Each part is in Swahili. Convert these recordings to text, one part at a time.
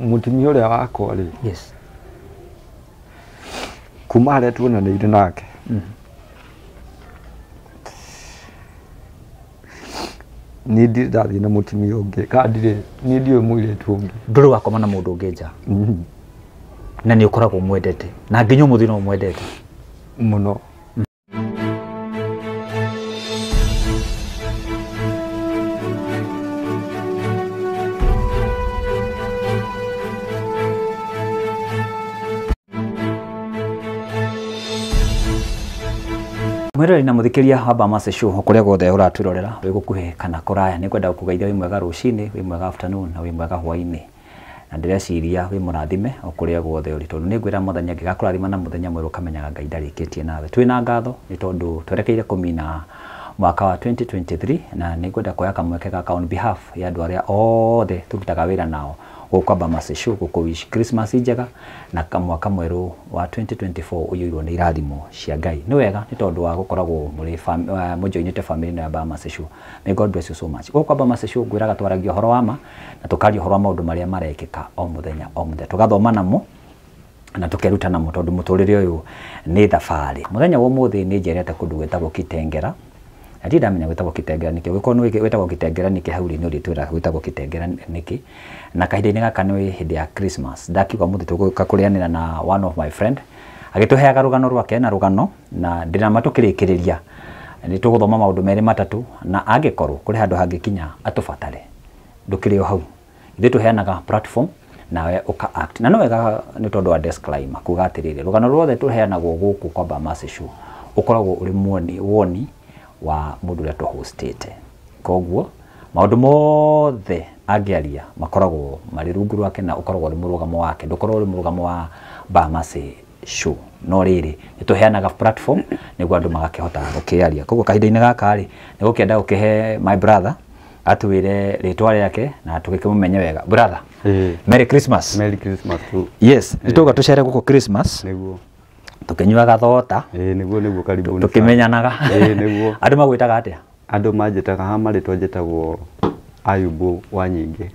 mutumia ule wakwa ali yes kuma haria tuonaniire nake mm mm-hmm. ni ndirä ndathie na mutumia yoge ka ndirä ni ndiå mũirĩtu ungi bro wako mana mudu ũngĩ nja mm na nä å koragwo mwendete na nginya å må thä no å mwendete må no mwirore na muthikĩria wa Bamas Show kuria guothe ũratwĩrorera rwĩ gũkuhĩ kana kũraya nĩ kwenda gũkũgeithia wĩ mwega rũcinĩ wĩ mwega afternoon na wĩ mwega hwainĩ na ndĩreciria wĩ mũrathime o kũrĩa guothe ũrĩ tondũ nĩ ngwĩra mwathani angĩgakũrathima na mũthenya mwerũ ũkamenyaga Ngai ndarĩkĩtie nawe twĩ na ngatho nĩ tondũ twerekeire kũmina mwaka wa 2023 na nĩ ngwenda kuoya kamweke gaka on behalf ya andũ arĩa othe tũrutaga wĩra nao gukwamba macicu wish Christmas njega na kamwaka mweru wa 2024 uyuirwo nä irathimo cia ngai nä wega nä tondå wa gå koragwo må eh, joinite na ba ya macicu may god bless you so much gå kwamba macicu ngwä raga twaragia horo wa ma na tå karia horo wa maå ndå marä a marekä ka o må thenya o må thenya tå gathoma namo na tukeruta namo tondu muturire uyu ni thabari muthenya wa muthi ni njerete kundu gwetagwo kitengera na ndamenya gwitagwo kitengera niki wikorwo ni witagwo kitengera niki hauri ni uritwira gwitagwo kitengera niki na kahinda ni gaka ni hä ya christmas ndakiuga må thitå gå kå na one of my friend agätåheaga rå gano rwake na rugano na ndä na matå kä rä kä rä ria nä tå gå na angä korwo kå rä handå hangä kinya atå batare hau ithuä tå heanaga platform nawe uka act na no wega nä tondå wa desk kuga atä rä rä rå gano rwothe tå heanagwo gå kå kwamba macicu å koragwo å woni wa mundu uria tuhostete koguo maundu mothe angiaria makoragwo mari rungu rwake na ukoragwo ri murugamo wake ndukoragwo ri murugamo wa bamase show no riri nituheanaga platform niguo andu magakihota gukiaria koguo kahinda-ini gaka ri ni nigukienda gukihe my brother atwire ritwa riake na tugikimumenye wega brother merry christmas merry christmas too. yes nituga tucere guko christmas niguo tukinyuaga thota ä niguo niguo karibu tukimenyanaga niguo andå magwätaga atä a andå manjätaga ha marä njätagwo ayubu wa nyingä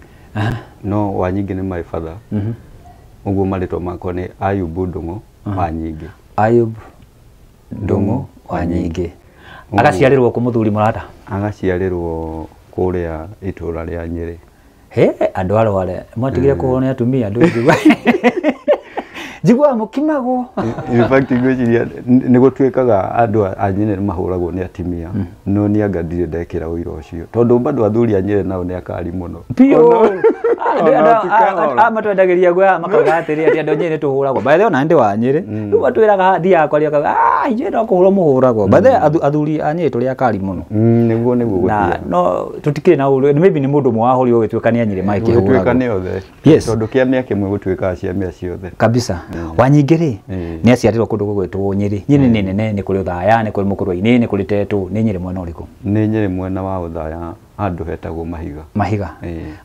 no wa nyingä nä my father å mhm. guo marä makwa nä ayubu ndångå wa nyingä ayubu ndångå wa nyingä agaciarä rwo kå må thuri må rata agaciarä rwo kå rä a itå ra rä a nyä rä andå arware mwatigire kå tumia nä atumia andå njiguaga må kimagwo ngwĩciria nä gå tuĩkaga andå a nä mahå ragwo nä atimia hmm. no nä anga ndekä ra å ira å cio tondå bado athuri a nyene nao nä akari må no matwendagä ria guoya makauga atä rä atä andå nyene tå hå ragwo bathe ona ndä wa rä hmm. rä u matwä raga thiakwaria kauga inyuä ah, no kå hå rwo må hå ragwo bathe hmm. athuri a nyä tå rä akari må no nä guo nä guo no tå tikä na å maybe nä må ndå mwe wahå ri å gä tuä ka nä anyä rä magä kä hå ragwo tondå kä a mä ake mwe gå tuä kaga ciamä kabisa Mm. wanyingä mm. nä aciarirwo kå ndå gå nyiri nyä nyä mm. nä nene nä kå rä å thaya nä kå rä må kå rwa-inä nä kå rä tetå nä nyä rä mwena å rä kå nä nyä rä mwena wa å thaya handå hetagwo mahiga mahiga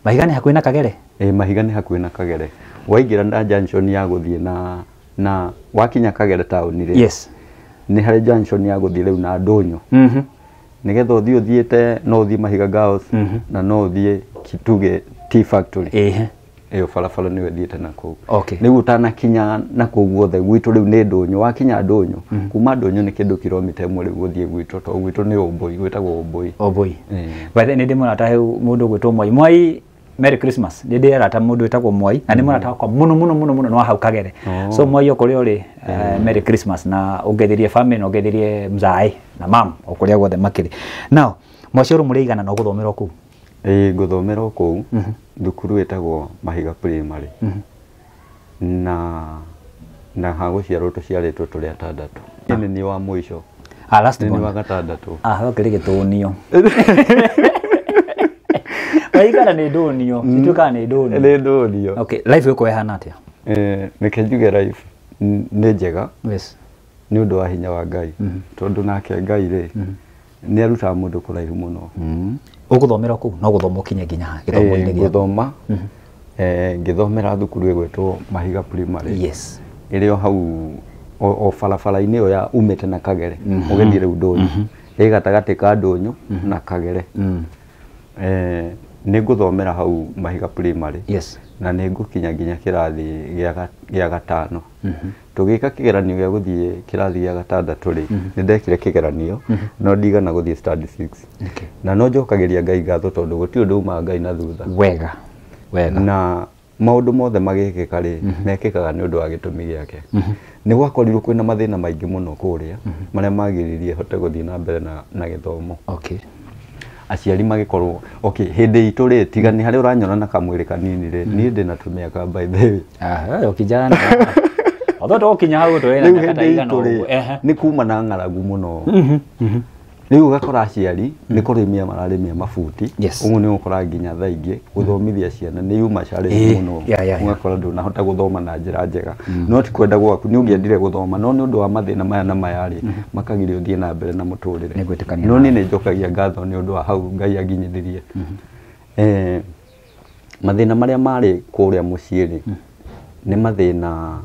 mahiga nä hakuä na kagere mahiga nä hakuä na kagere waingä ra na junction ya gå thiä na na wakinya kagere town ri yes. nä harä junction ya gå thiä rä u na ndå nyå mm -hmm. nä getha å thiä å thiä te no å thiä mahiga gaos mm -hmm. na no å thiä tea factory factory ä barabara nä wendiä na kå u rä u ũtanakinya na kå u guothe gwitå rä u nä ndå nyå wakinya ndå nyå mhm. kuma ndå nyå nä kä ndå kiromita ä mwe rä u gå thiä gwitå to gwitå nä å mbå i gwä tagwo å mbå i å mbå i nä ndä må rata må ndå gwä mwai mwai merry christmas nä ndä rata må ndå wä tagwo mwai na nä må mm. rata wakwa må no må no må no må kagere oh. so mwai okå rä a å rä merry christmas na å ngetherie bamä na å ngetherie mzaä na mam okå rä a guothe makä rä nao mwaciarå må rä igana na å gå thomera o kå u ĩĩ ngũthomera o kũu mhm. thukuru ĩtagwo mahiga primary mhm. na na ha gũciarwo tũciarĩtwo tũrĩ atandatũ ĩnĩ nĩ ah. wa mũico ah, nĩ wa gatandatũ gakĩrĩ ah, gĩtũnio waigana nĩ ndũnio mm. cituĩkaga nĩ ndũnio nĩ ndũnio okay life ĩkorwo ĩhana atĩa reke njuge life nĩ njega yes nĩ ũndũ wa hinya wa Ngai mhm. tondũ nake Ngai rĩ nĩ arutaga mũndũ kũraihu mũno uguthomera kuu no guthomo kinye ginya githomo-inĩ eh, gĩa gũthoma mhm. eh, ngĩthomera thukuru ĩgwĩtwo mahiga primary yes ĩrĩ o hau o barabara-inĩ ĩyo ya umete na kagere mũgĩthiĩ mhm. rĩu ndũnyũ mhm. ĩ gatagatĩ ka ndũnyũ na kagere eh, nĩ ngũthomera hau mahiga primary yes na nä ngå kinya nginya kä rathi gä a gatano mhm. tå gä ka kä geranio gä a gå thiä kä rathi gä a gatandatå rä mhm. nä ndekire kä geranio mhm. no ndigana gå thiä na no njokagä ria ngai ngatho tondå gå tiå ndå ngai na thutha wega wega na maundu mothe magä ka rä mekä kaga nä å ndå wa gä tå mi gä ake nä gwakorirwo kwä na mathä na maingä må no kå rä a marä a magä ririe hote gå thiä na mbere na gä thomo okay aciari magikorwo okay hindi itu ri tiga ni hari uranyona hmm. na kamwiri kanini ri ni ndi na tumiaka by the way ah ukijana to ndokinya hau ena ina kata igana ni kuma na ng'aragu muno mhm, mhm riu gakora aciari hmm. nä kå rä mia mararä mia mabuti å guo nä gå kora nginya tha gå hmm. thomithia ciana nä yuma må no ũgakora ndå nahota gå thoma na njä ra njega hmm. no ti gwaku nä å ngä endire gå thoma no nä å ndå wa mathä na maya na mayarä makagiria å thiä na mbere na må tå rä re no nä nä njokagia ngatho nä å ndå wa hau ngai anginyithirie eh, mathä na marä a marä kå rä a må ciä rä nä mathä na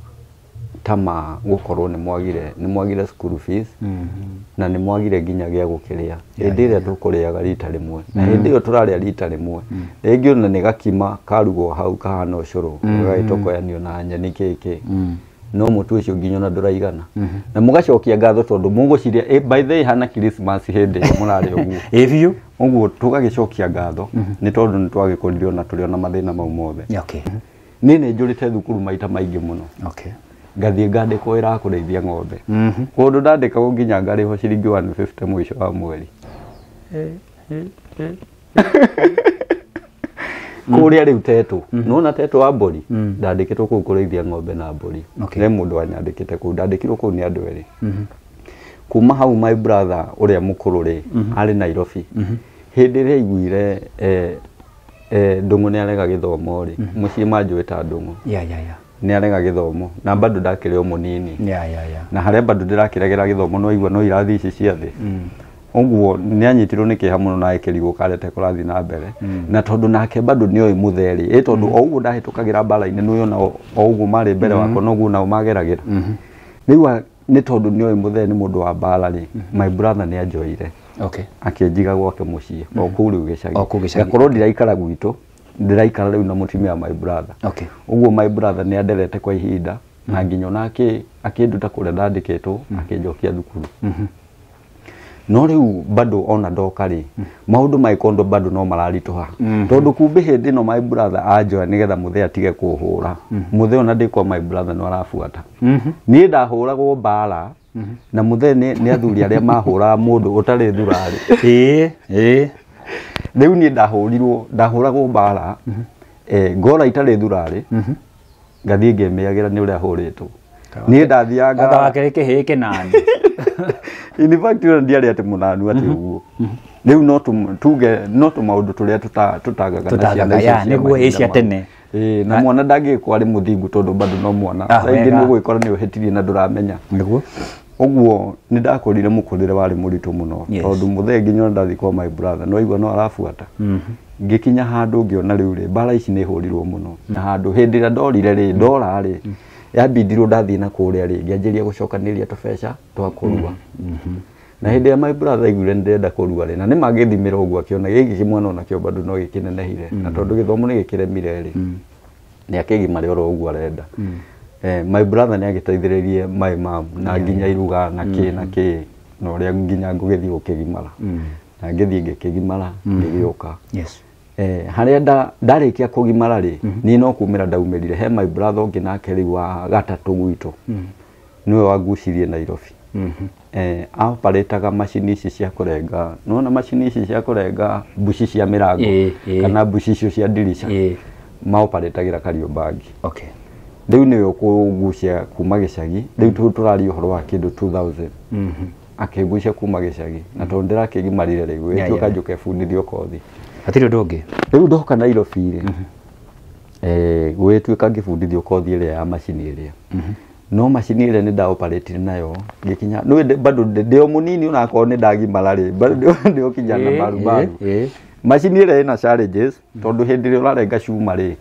ta gukorwo ni mwagire ni mwagire school fees mm -hmm. na ni mwagire nginya gya gukiria hindi ria tukuriaga rita rimwe na hindi iyo mm-hmm. turaria rita rimwe mm-hmm. ringi ona ni gakima karugwo hau kahana ucuru mm-hmm. gagitokoyanio na nyeni kiki no mutu ucio nginya ona nduraigana na mugacokia ngatho tondu mugucirie e, by the hana Christmas hindi murari uguo ivio uguo tugagicokia ngatho ni tondu ni twagikoririo ona turi ona mathina mau mothe okay nini njurite thukuru maita maingi muno okay ngathiä ngandäkwo ä rakå rĩithia ng'ombe kå mhm. ndå ndandäkagwo nginya ngarä ho ciringi må ico wa mweri mm. kå rä a rä u tetå mhm. nona tetå wa mbori mm. ndandä kä two kå u kå rä ng'ombe na mbori nä må ndå anyandä kä te kå u ndandä kirwo kå u nä andå erä mhm. kuma hau my brother å rä a må kå rå rä arä nairobi hä ndä ä rä a aiguire ndå ngå nä arega gä thomo rä må ciä manjå ä ta ndå ngå nä arega gä thomo na bado ndakä rä o må nini na harä a bado ndä rakä regera gä thomo no igua no irathi ici cia thä mm. ũguo nä anyitirwo nä kä ha må no na kä rigå karete kå rathiä na mbere mm. na tondå nake bado nä oä må theri ä tondå o mm. ũguo ndahä tå kagä ra mbara-inä nä o marä mbere wakwa noguo nao mageragä ra mm-hmm. rä u nä tondå nä oä må theri nä må ndå wa mbara rä mm-hmm. my brother nä anjoire okay. akä njiga gwake må ciä o kå rä u gä ndiraikara gwitå ndiraikara riu na mutumia my brother okay uguo my brother ni anderete kwa ihinda na mm-hmm. nginya ona akinduta kure ndandiketo mm-hmm. akinjokia thukuru mm no riu bado ona ndoka ri mm. maundu maikondo bado no ha tondu kumbi hindi no my brother anjoya nigetha muthe atige kuhura muthe ona ndikwa my brother no arabuata nie ndahuragwo mbara na muthe ni athuri aria mahura mundu utari thurari rä u niä ndahå rirwo ndahå ragwo mbara ngora itarä thurarä ngathi ngä mä agä ra nä å rä a hå rä twoniä ndathiangawakk hä k auna ndiarä a atä må nanu atä å guo rä u e notå maå ndå tå rä a tå tagagaacianaic i guo cia tene e, na ah. mwana ndangä kwa arä må thingu tondå badå no mwana a ah, ingä nä gå gä kora nä å hätirie na ndå ramenya oguo nä ndakorire må kå rä re warä må ritå må ndathi kwa my brother no igwa no arabuata mhm. ngä kinya handå ngä ona rä u rä mbara ici ni hurirwo muno må no na handu hä ndä ä rä a ndorire rä ndora rä mhm. yambindirwo ndathiä na kå ri a gucokaniria ngä anjä ria gå cokanä ria tåbeca twakorua mhm. na hindi ya my brother igure ndenda ndärenda ri na ni mangä thimä ra å guo akä ona gä gä kä mwana ona kä o bado no gä na tondu githomo ni nä gä kä remire rä nä akä gimarä oro å arenda mm. -hmm. Eh, my brother nä agäteithä my mam na nginya iruga na kä mm. na kä na å rä a nginya ngå gä thiä gå kä gimara mm. na ngä thiä ngä kä gimara mm. ngä gä å ka eh, harä a ndarä kia kå gimara rä mm-hmm. niä no kumä ra ndaumä rire he my brother å ngä nake rä u wa gatatå gwitå mm-hmm. nä we wagucirie nairobi mm-hmm. eh, aparetaga macini ici cia kå renga nona macini ici cia kå renga mbuci cia mä rango kana mbuci icio cia ndirica tagä ra kariå mbangi okay riu niwe ukungucia kuma gicagi riu turaria uhoro wa kindu 2000 akingucia kuma gicagi na mm-hmm. tondu ndirakigimarire riu itio kanjuka ebunithio kothi atiri undu ungi riu ndoka nairobi ri mm-hmm. eh, gwätuä ngĩbundithio kothi ĩrĩa ya macini a mm-hmm. no macini ĩrĩa nĩ ndaoparĩtire nayo ngĩkinya bado ndĩ o å onakorwo nĩ ndagimara rĩ ndĩ okinya na eh, marumaru eh, macini ĩrĩa ĩna challenges tondũ hĩndĩ ĩrĩa ũrarenga cuma rĩ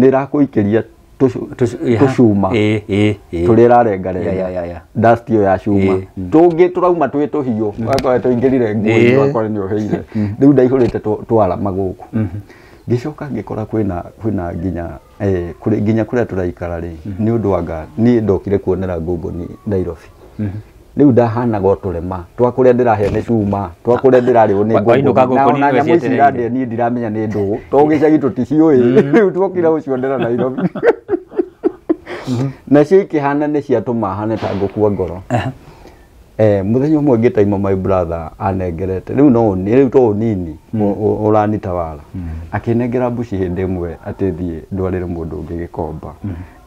nĩ rakũikĩria cuma tå rä rarenga renga dust yo ya cuma eh. tå ngä tå rauma twä tå hiå akore tå ingä rire nguakore eh. nä å hä ire mm-hmm. rä u ndaihå rä te twara magå kå mm-hmm. ngä coka ngä kora kwäna nginya eh, nginya kå rä a tå raikara rä mm-hmm. nä å ndå anga niä ndokire kuonera ngå ngå nairobi riu ndahanaga tũrema twakå rä a ndä rahĩa nä cuma twakå rä a ndä rarä nä na nyamå ici niä ndiramenya nä ndå to gä cagi tå ticiå ä mm-hmm. rä u twokire gå cionera nairobi mm-hmm. nacio ikä hana nä ciatå mahane ta ngå kua ngoro eh, må thenya å mwe ngä taima my brother anengerete rä u no rä u to å nini å mm. ranita wara mm-hmm. akä nengera mbuci hä ndä ä mwe atä thiä ndwarä re må ndå å ngä gä komba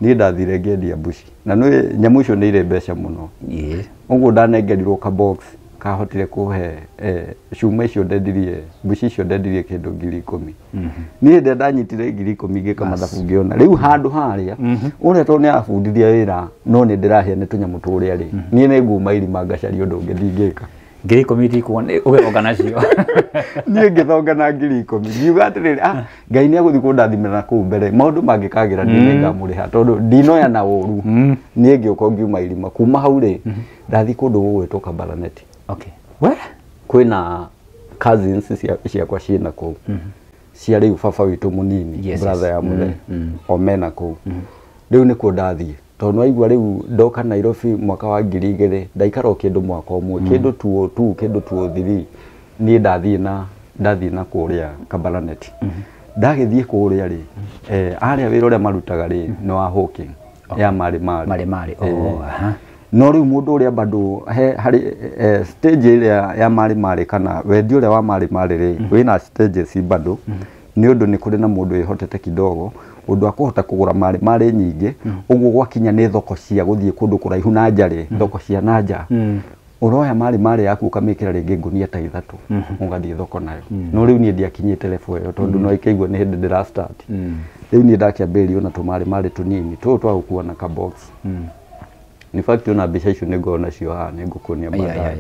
niä ndathire ngä mbuci na nyamå icio nä irä mbeca må no uguo ndanengerirwo kabox kahotire kå he e, cuma icio ndendirie mbuci icio ndendirie kä ndå ngiri ikå mi mhm. niä ndä ndanyitire ngiri ikå mi ngä ka mathabu ngä ona rä u mhm. handå harä a å mhm. rä a tondå nä arabundithia wä ra no nä ndä rahia nä tå nyamå tå rä a rä niä nä nguma irima ngacaria å ndå ngä ndingä ka ngiri ikå mi å gethonga nacio niä ngä thonga na ngiri ikå ngiuga atä rä rä ngai nä agå thiä kå na kå mbere maå ndå mangä kagä ra ndinä mm. ngamå rä ha tondå ndinoya na å ru mm. niä ngä å ka ngiuma irima kuma hau rä mm-hmm. ndathiä kå ndå gå gwä two kabaraneti kwä na ciakwa ciä na kå u mm-hmm. ciarä u baba witå må nini ya må the mm-hmm. omena kå u rä u nä kuo ndathiä tondå waigua rä u ndoka nairobi mwaka wa ngiri igä ndaikara kä ndå mwaka å mwe mm. kä ndå tuo tu kä ndå tuo thiri niä ndathiä na ndathiä na kå rä a kabaraneti mm-hmm. ndagä thiä kå rä a rä mm. eh, arä a wä ra å rä a marutaga rä mm. nä wa hawking oh. ya marä marä oh, eh. no rä u må ndå å rä a harä stage ä rä a ya marä marä kana wendi å rä a wa marä marä rä wä na stages nä å ndå nä kå rä na må ndå ä hotete kidogo undu wa kuhota kugura mari mari nyingi uguo hmm. gwakinya ni thoko cia guthie kundu kuraihu na nja ri hmm. thoko cia na nja uroya hmm. mari mari yaku ukamikira ringi ngunia ta ithatu ugathie thoko nayo no riu nie ndiakinyite level iyo tondu no ikaigua ni hindi ndirastart riu nie ndakiambirio na tumari mari tunini tuu twa gukuwa na kabox ni fact ona mbica icio ni ngorwo cio haha ni ngukuonia baadaye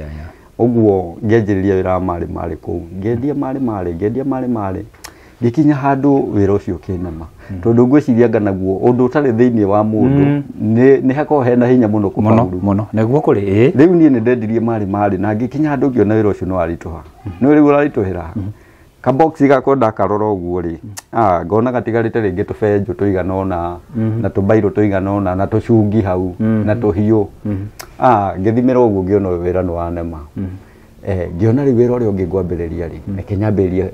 uguo ngianjiriria wira wa mari mari kuu ngiendia mari mari ngiendia mari mari ngikinya handu wira ucio kinema tondu ngwiciria nganaguo undu utari thiini wa mundu mm. ni hakoragwo hena hinya muno kubauru muno neguo kuri ii riu nie nindendirie mari mari na ngikinya handu ngiona wira ucio niwarituha no riu urarituhira mm-hmm. kaboksi gakwo ndakarora ũguo rĩ mm. ngona gatigarĩte rĩngĩ tũbenjũ tũigana ũna mm-hmm. na tũmbairũ tũigana ũna na tũcungi hau na ngithimira mm-hmm. ngĩthimĩra ũguo ngĩona wĩra nĩ wanema ngiona rä wä ra å rä a rä nkenyambä rä ria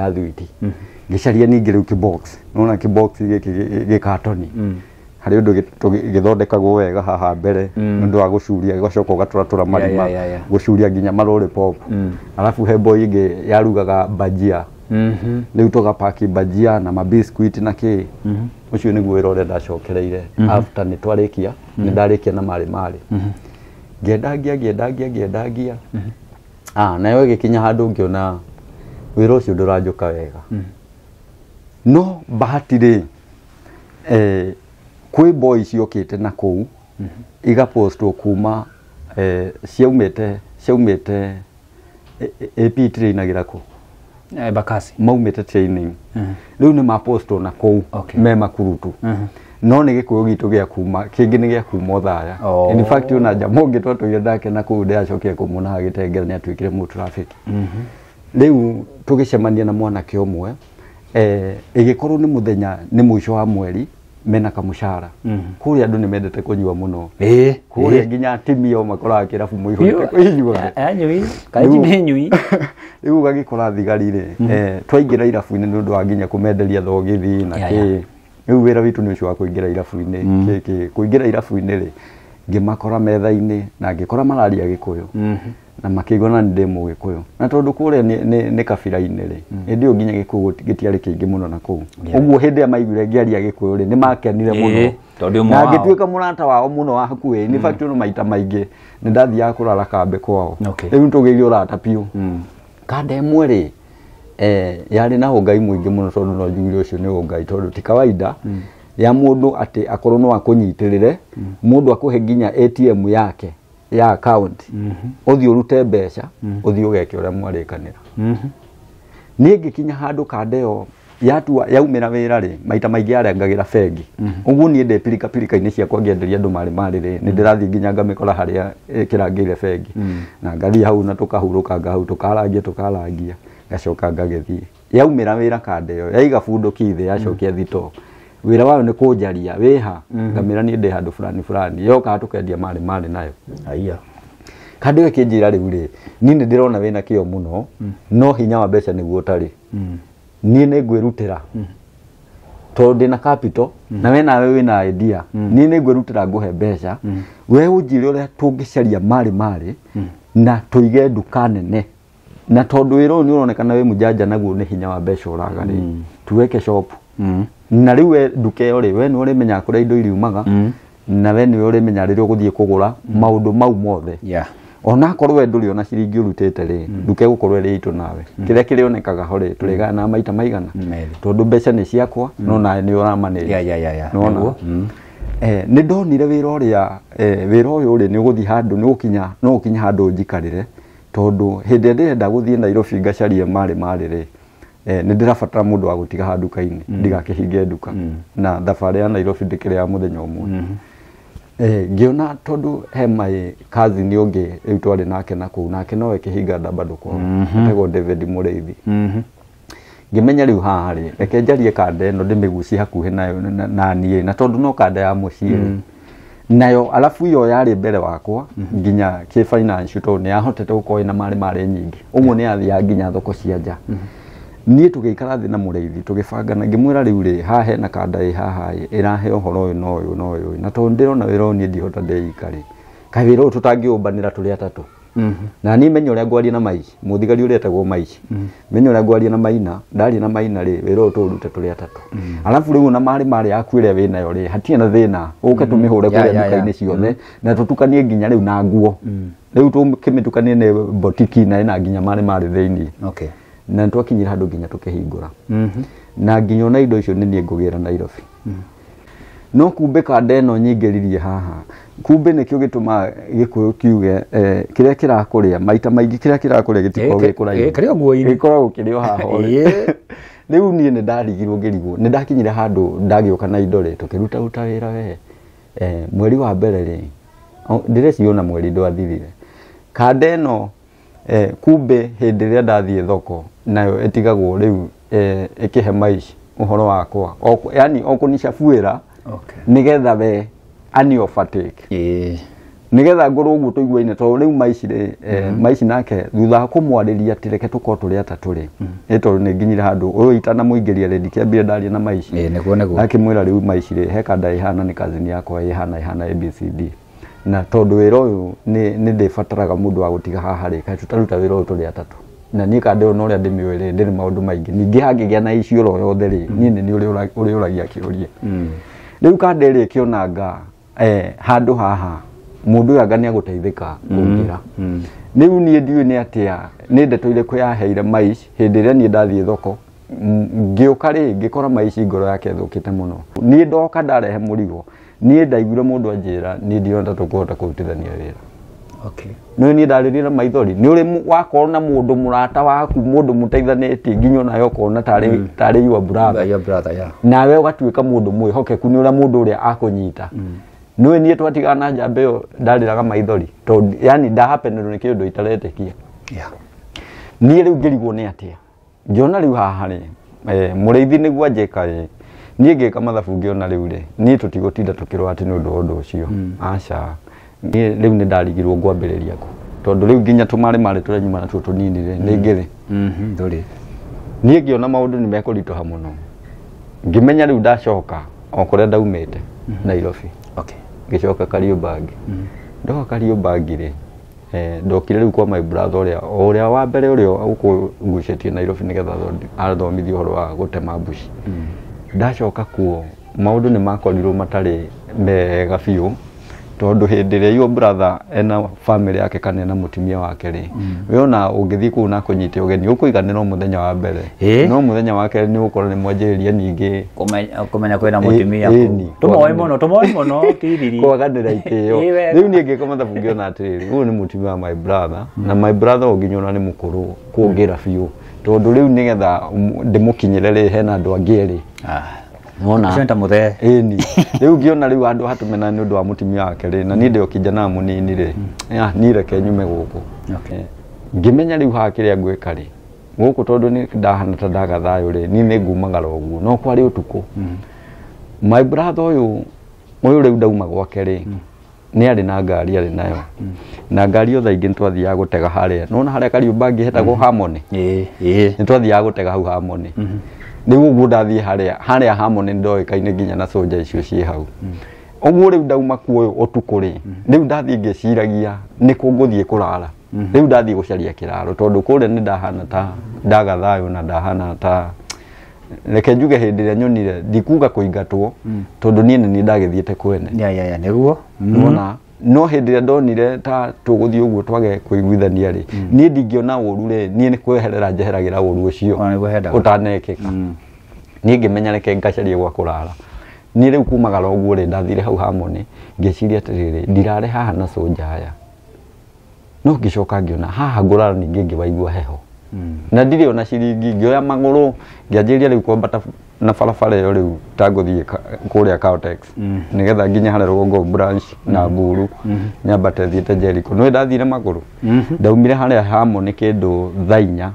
ya thwiti hmm. ngä caria ningä rä u kbox nona kbox gä kä gä katoni hmm. harä å ndå gä thondekagwo wega haha mbere nä å ndå wa gå curia gä gacoka å gatå ratå ra marima gå curia nginya marå rä pop hmm. arabu hembo ingä yarugaga mbajia mm-hmm. rä u tågapaki mbajia na mabiskuit na kä å mm-hmm. cio nä guo wä ra å rä a ndacokereire mm-hmm. afta nä twarä kia nä ndarä kia na marä marä ngä endangia ngä endangia ngä endangia ah na yo gikinya handu ngiona wiro cio nduranjuka wega mm. no bahati de eh kwe boy cio kite na kou mm -hmm. iga posto kuma eh ciaumete ciaumete ep eh, eh, trainagira ku eh bakasi maumete training mm -hmm. leo ni maposto na kou okay. mema kurutu mm -hmm. no nä gä kå yå gitå gä a kuma kä ngä nä gä a kuma å thaya ona oh. njama å ngä twatå ire ndake na kå u ndäacokire kå må nagagä tengera nä atuä kire må mm-hmm. rä u tå gä cemania na mwanake å mwe ä eh, gä korwo nä må thenya nä må ico wa mweri mena kamucara kå rä a andå nä mendete kunyua muno eh kuri eh. nginya timio makora kirabu muihurite kuinyua anyui kaji ni nyui riu gagikora thigari ri eh twaingira irabu ni ndu wa nginya kumenderia thogithi na ki riu wira witu ni ucio wa kuingira irabu-ini mm. ki kuingira irabu-ini ri ngimakora metha-ini na ngikora mararia gikuyu mm -hmm. na makiigona ni ndi mugikuyu na tondu kuria ni, ni, ni kabira-ini ri hindi mm. iyo nginya gikuyu gitiari kiingi muno na kuu yeah. uguo hindi ya maiguire ngiaria gikuyu ri ni makenire muno tondu na ngituika murata wao muno wa hakuhi ni fact uno maita maingi ni ndathiaga kurara kambe kwao riu ntugeirie urata piu mm. kande imwe ri eh yari na ugai mwingi muno tondu no njugire ucio ni ugai tondu ti kawaida mm. ya mundu ati akoro no akunyitirire mm. akuhe nginya ATM yake ya account mm -hmm. uthi urute mbeca mm -hmm. uthi ugeke uria mwarikanira mm -hmm. hmm. niĩ ngĩkinya handå kandeo yatua yaumira wira ri maita maingi arengagira bengi mm -hmm. uguo niä ndä pirika pirika-inä ciakwa ngĩenderia andu mari mari ri ni ndirathi nginya ngamä harä a kä ire bengi mm -hmm. na ngathi hau na tukahuruka kahurå kanga hau tå karangia tå karangia gacoka ngagĩthiĩ yaumĩra wĩra kandeo yaiga bundo kithe yacokia mm. thito wĩra wayo nĩ kũnjaria wĩha mm-hmm. ngamĩra niĩ ndĩ handũ fulani fulani yoka tũkendia marĩ marĩ nayo aia kandĩ we kĩnjĩra rĩu rĩ niĩ nĩ ndĩrona wĩna kĩo mũno mm. no hinya wa mbeca nĩguo ũtarĩ mm. niĩ nĩ ngwĩrutĩra tondũ ndĩ na capital na we nawe wĩna idea niĩ nĩ ngwĩrutĩra ngũhe mbeca we ũnjĩre ũrĩa tũngĩcaria marĩ marĩ na tũige nduka nene na tondu wira ni uronekana wi mujanja naguo ni hinya wa mbeca uraga ri mm. tuweke shop mm. na riu we nduka iyo ri we ni urimenya kuria indo iriumaga mm. na we ni urimenya riria uguthie kugura maundu mm. mau mothe yeah onakorwo we nduri ona ciringi urutite ri mm. nduka mm. gukorwo ri itu nawe mm. kiria onekaga ho ri turegana mm. na maita maigana tondu mbeca ni ciakwa no na ni uramaniria yeah, yeah, yeah. noguo eh, nä ndonire wä ra å rä a eh, wä ra å yå rä nä å gå thiä handå nä å kinya no å kinya handå njikarä re tondu hindi ndirenda guthie Nairobi ngacarie mari mari nä eh ni må mundu wa gutiga ha mm. nduka ndigakä ndigakihinge nduka na thabarä ya Nairobi ndikire ya muthenya umwe eh mm-hmm. ngiona tondu he my cousin ungi riu twari nake na kuu nake nowe kihinga ndabado mm-hmm. kwa tego David Mureithi mm-hmm. ngimenya riu haha ri reke njarie kanda ino ndimigucie hakuhi nayo na niä na tondu no kanda ya muciĩ nayo alafu hiyo yarä mbere wakwa mhm. nginya mm kä financial to nä yahotete gå korwo na marä marä nyingĩ å må nä ya nginya thoko cia nja mm tugeikara niä tå gä ikara thä na må riu tå gä banga na ngä mwä ra rä u rä kanda ä haha ä ä rahe å horo å yå na yå na å na wiro ndä rona wä ra å niä ndihota ndä ikarä kawä ra å yå tå tangä mbanä ra tå rä atatå Mhm. na ni menyo ria rä ngwaria na mai må thigari å rä mai mhm. menyo ria rä a ngwaria na maina ndarä na maina rä wä ra å tå rute tå rä atatå mhm. arabu rä na mari mari yaku ä we a wä nayo rä hatirä na thina uke å ke tå mä hå re kå ciothe na tå tukanie nginya rä na nguo rä u tå kä mä botiki na ä na nginya mari mari thä okay. na nä twakinyire handå nginya tå kä hingå ra na nginya ona indo icio nä niä ngå nairobi no kumbä kanda ä no nyingä haha kumbe nikio gituma gikuyu kiuge eh, kiria kirakuria maita maingi kiria kirakuria gitiko gikoragwo kiri o haho riu niä ni ndarigirwo ngirigwo ni ndakinyire handu ndagä na indore rä tå ruta wira we eh mweri wa mbere rä ndä ona mweri ndwathirire kanda ä no eh, kumbe hä ndathie thoko nayo etigagwo tigagwo eh u ä kä wakwa yani okå nicabuä nigetha nä we annual fatigue eh nigetha ngoro uguo tuiguaine tondå rä u maici ri maici nake thutha ku mwariria tireke atä reke tå korwo tå rä a mm-hmm. ta tå rä itana muingiria ingä ria bia ndikä ambire ndaria na maici akä mwä ra rä riu maici ri heka kanda ä hana nä kazini yako ai hana hana abcd na tondå wä ra å ni nä ndä bataraga må wa gutiga tiga haha rä kaä tå taruta wä ra å yå na ni ka ä yo na å rä a ndä mä å rä ndä rä maå na icio ro yothe rä mm-hmm. ni ni uri uragia kiuri å ragia kä mm. å kionanga eh, handå haha mundu uyu anga nä agå teithä ka mm-hmm. kå ngä ra mm-hmm. u niä ndiå nä atä a nä ndeto irä kå yaheire maici hä ndä ä rä a niä ndathiä thoko ngä å ka rä ngä kora maici ngoro yake thå kä te må no niä ndoka ndarehe må rigo niä ndaiguire må ndå anjä ra niä ndirona tå kå hota kå rutithania wä ra nä niä ndarä rä ra maithori nä å rä wakorwo na må ndå må rata waku må ndå må teithanä tie nginya onawe ũkona tarä yua nawe å gatuä ka må ndå mwä hokeku nä å rä a må ndå å rä a akå nyita mm nä niä twatigaa na njamba ä yo ndarä raga maithori tondå yani nä kä ndå itaretekia niä rä u ngä rigwo nä atä a ngäona rä u haharä e, må rä ithi nä guo anjäkarä niä ngä ka mathabu ngä ona rä u rä niä tå tigå tinda tå kä rwo atä nä å ndå wa å ndå å cio hmm. aca rä u nä ndarigirwo ngwambä rä tondå rä u nginya tå marä marä tå nyuma natuo tå nini rä nä hmm. ngä hmm, rä niä ngä ona maå ndå nä mekå ritå ha må no ngä menya rä u ndacoka o kå rä a ndaumä te nairobi okay ngĩcoka Kariũmbangĩ mm. ndoka re eh ndokire rä u kwa my brother å rä a å rä a wa mbere å rä a gå irofi nigetha nairobi nä getha athomithia å horo wa gå tema mbuci mm. ndacoka kuo maå ndå nä makorirwo matarä mega biå tondu hindi ria yo brother ena family yake kana ena mutimia wake ri mm. we ona ungithii kuu na kunyite ugeni må muthenya wa mbere no muthenya wake ni ukorwo ni mwanjiriria ningi kumenya kwina mutimia tumoi u tumoi muno kiriri kwaganira itio riu atä rä rä å yå nä ni mutimia wa my brother na mm. my brother tondå ni mukuru nä getha tondu riu nigetha re ri hena andå angä erä ah wona centa muthe ni riu ngiona riu andu hatumena ni undu wa mutimia wake ri na ni ndi okijana munini ri hmm. ni reke nyume guku ngimenya riu hakiria ngwika ri guku tondu ni ndahana ta ndagathayo ri ni ni ngumagara uguo no kwari utuku hmm. my brother uyu uyu riu ndauma gwake ri hmm. nä arä na ngari arä nayo na ngari o thaingä nä ya gå tega harä a nona harä a kariå mba ngä hetagwo hamone nä twathiaga gå tega hau rä u å guo ndathiä harä a hamone nä ndoäkaine nginya na soja icio ciä hau å guo rä u ndauma kuoyå å tukå rä rä u ndathiä ngä ciragia nä kå ngå thiä kå rara rä u ndathiä gå caria kä raro tondå kå rä a nä ndahana ta ndaga thayo na ndahana ta reke njuge hä ndä ä rä a nyonire ndikuga kå ingatwo hmm. tondå niä nä niä ndagä thiä te kwene nä guo ona no hä ndä ä rä a ndonire ta tå gå thiä å guo twage kwä iguithania rä mm. niä ndingäona å ru rä niä kweherera njeheragä ra å ru å cio å tanekä mm. niä ngä menya reke gwa kå rara niä rä u kumagara å guo ndathire hau hamone ngä ciria atä haha na cå no ngä coka ngä ona haha ngå rara ningä ngä waigua heho mm. na ndirä ona ciringi ngä oya magå rå ngä anjä ria rä kwambata na barabara ä yo rä u tagåthiä kå rä a mm. nä getha nginya harä rwongo branch na mburu mm. mm. nyambate thiäte jeriko nä ndathire magå rå ndaumire harä a hamo nä kä ndå thainya inya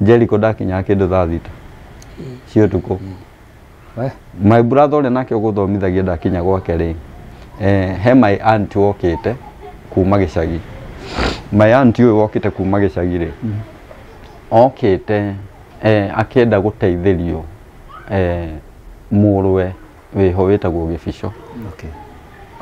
jeriko ndå thaa thita cia å my brother å rä a nake å thomithagia ndakinya gwake rä eh, he my aunt wokä kuma gä my aunt å yå wokä te kuma gä cagi rä okä te eh, akä enda gå teithä rio E, mũrwe wĩho wĩtagwo gĩbico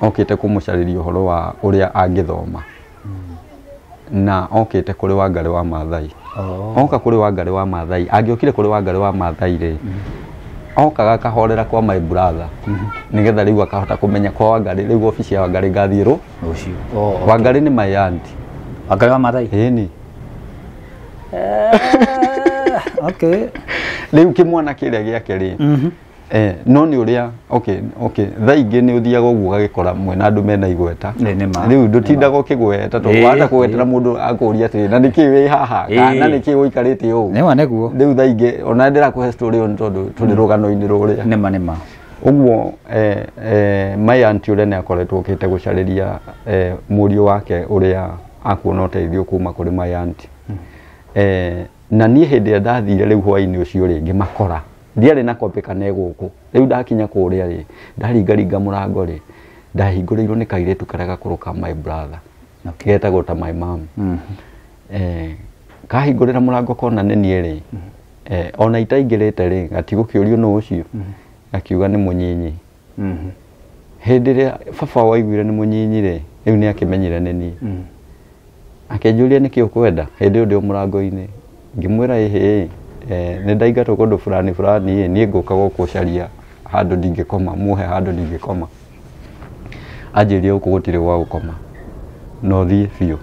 okĩte kũmũcarĩria uhoro wa ũrĩa angithoma hmm. na okĩte kũrĩ wangarĩ wa maathai oh. oka wa wangarĩ wa mathai angiokire kuri wa wangarĩ wa maathai rĩ hmm. okaga kahorera kwa my brother hmm. nĩgetha rĩu akahota kumenya kwa wangarĩ rĩu ofisi ya wangarĩ ngathiĩ rũ oh, wangarĩ ni my aunt wangarĩ wa maathai ĩni eh. okay riu kimwana kiria giake ri mhm. eh no ni uria okay okay tha thiaga ni uthiaga gagä kora mwena andå mena igweta riu ndutindaga ukigweta to wata kugwetera mundu akuria atiri na niki wi haha kana niki wikarite uu nima niguo riu tha ingi ona ndirakuhe story on tondu turi mm. rugano-ini ruria nima nima uguo eh, eh, my aunty uria ni akoretwo carä ria eh, må riå wake uria akuona uteithio kuma kuri my aunty mm. eh, na niä hä ndä ä rä a ndathire rä u hwainä å cio rä ngä makora ndiarä na kombä kana egå kå rä u ndakinya kå rä a rä ndaringaringa må rango rä ndahingå rä irwo nä kairä tu karä gakå rå ka my brother na getagwo ta my mam mm -hmm. eh, kahingå rä ra må rango kona nä niä rä eh, ona itaingä rä te rä gatigå kä å rio nå å cio mm-hmm. akiuga nä må nyinyi hä mm-hmm. ndä ä rä a baba waiguire nä må nyinyi rä rä u nä akä menyire nä niä mm-hmm. njå ria nä kä å kwenda hä ndä ä yo ndä må rango-inä ngimwira ihi nä ndaingatwo kå ndå burani burani ä niä ngå ka gå caria handå ndingä koma muhe handå ndingä koma anjä rie gå kå gå tirä gwa gå koma no thiä biå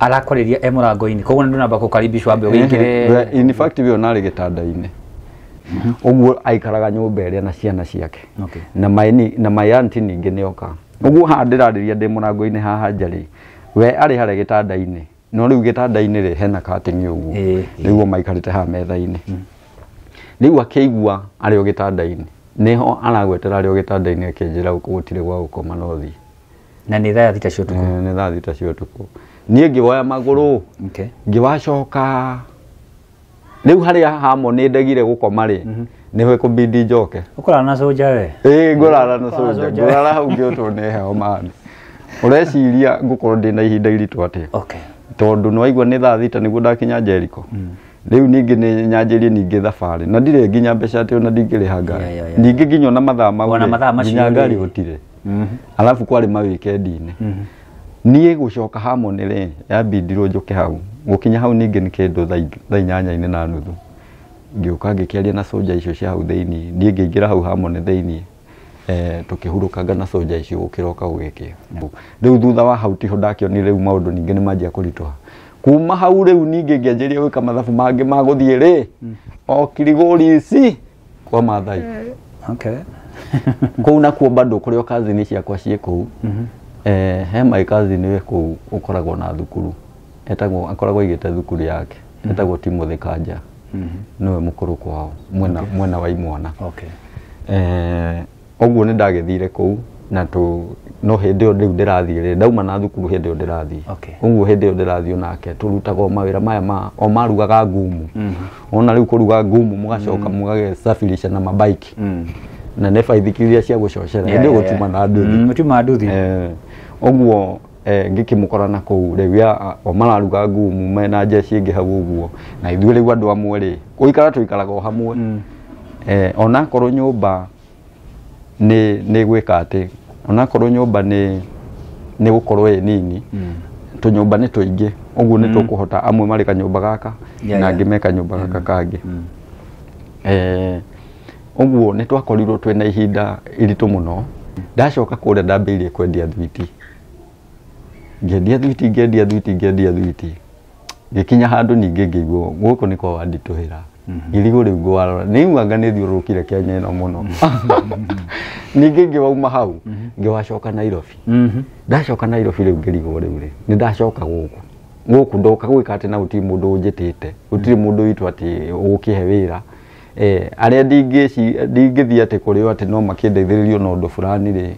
arakoreria e må ini koguo namba ambe å gä fact bio ä gitanda gä tanda-inä uguo aikaraga nyumba iria na ciana ciake okay. na maini na mayanti oka nioka uguo handä rarä ria ndä må rango-inä haha njari we arä hare gä tanda-inä no riu gitanda-ini ri hena katingi uguo riu o maikarite ha metha-ini riu akiigua ari o gitanda-ini niho aragwetera ari o gitanda-ini akinjira gutire gwa gukoma no thii na nä thaa thita cio å tukå nä thita cio å tukå niä ngä woya magå rå ngä wacoka rä u harä a hamo nä ndegire gå koma rä mhm. nä ho kå mbindi njoke å kå rara na cå we ä ngå rara na cå nja ngå rara hau ngä å two nä heo mani å reciria ngå korwo ndä na ihinda iritå atä a tondu nä waigua nä thaa thita nä guo ndakinya njeriko rä u ningä nä nyanjä rie ningä thabarä na ndire nginya mbeca atä ona ndingä rä ngari ningä nginya ona mathaa mau nginya ngari gutire mm-hmm. alafu arabu kwarä ma wikendi-inä mm-hmm. niä gå coka hamå nä rä njå ke hau gå kinya hau ningä nä kä ndå tha inyanya-inä na nuthu ngä å ka ngä na soja icio cia hau thä ni niä ngä ingä ra hau hamå nä eh tukihurukanga na soja icio gukiroka gugiki riu thutha wa hau tiho ndakionire riu maundu ningi ni manjia kurituha kuma hau riu ningi ngianjiria gwika mathabu mangi ma guthii ri o kirigorici kwa mathai okay kuu nakuo bado kuri o kazini ciakwa ciä kå u eh, he mai kazini wä kå u å koragwo na thukuru etagwo akoragwo aigä te thukuru yake etagwo timothy kanja nä we må kå rå kwao mwena wa imwana eh, oguo ni ndagethire kå na tå no hä yo rä ndirathie ndä rathiä ndauma na thukuru hä yo ndirathie rathiä åguo yo ndirathie rathiä nake tå rutaga o mawä o marugaga ngumu mm-hmm. ona riu kuruga ngumu mugacoka mm-hmm. mugage safirisha na mabike mm. na nä baithiki iria cia gå cocera hä ndä gå tuma na nduthiuma nduthi åguo mm, eh, eh, ngĩkĩmũkora na kũu rĩu o mararuga ngumu me mena njeci ĩngĩ hau ũguo na ithuĩ rĩu andũ amwe ri gũikara tũikaraga o hamwe mm. eh, ona akorwo nyũmba nä gwä ka atä onakorwo nyå mba nä korwo ä nini hmm. tå nyå mba nä tå ingä å guo nä hmm. tå kå hota amwe marä kanyå mba gaka na ngä meka nyå mba gaka hmm. kangä å eh, guo nä twakorirwo twä na ihinda iritå må no ndacoka kå rä a ndambä irie kwendia thwiti ngĩendia thwiti ngĩendia thwiti ngĩendia thwiti ngĩkinya handũ ningĩ ngĩiguo gũkũ hä ra ngĩrigwo mhm. rä u ngwarora nä imuanga nä thiå rå kenya ä no må no ningä ngä wauma hau mhm. ngä wacoka nairobi mhm. ndacoka nairobi rä u ngä rigwo rä u rä nä ndacoka gå kå ndoka gwä ka atä na gå tirä må ndå å njä tä te gå tirä må ndå witå atä å kä he wä ra e, arä a ndingä thiä atä kå rä o atä no makä ndeithä rä rio na å ndå burani rä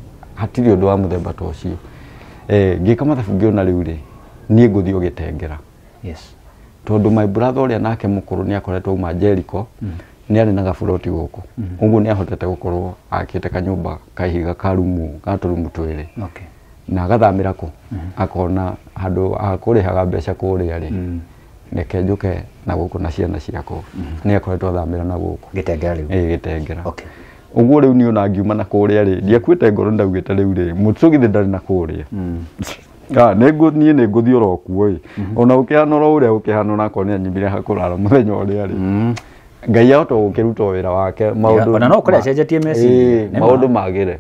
hatirä å ndå wa må themba ta å cio e, ngä ka mathabu ngä ona rä u rä niä ngå thiä å gä tengera tondu my brother uria nake mukuru ni akoretwo uma Jericho mm. ni ari na gaburoti guku mm. uguo ni ahotete gukorwo akite kanyumba kahiga karumu gaturumu twiri okay. na gathamira ku mm. akona handu akurihaga mbeca kuria ri mm. reke njuke na guku na ciana ciako mm. ni akoretwo thamira na guku gitengera riu ii gitengera okay uguo riu ni ona ngiuma na kuria ri ndiakuite ngoro ndaugite riu ri mutsugithi ndari na kuria Ah, nä niä nä ngå thiä å rokuo ona å kä hanora å rä a gå kä hana nakorwo nä anyimbire hakå rara må thenya å rä a rä mm. ngai ahota gå kä ruta wä ra wake ona maå ndå magä re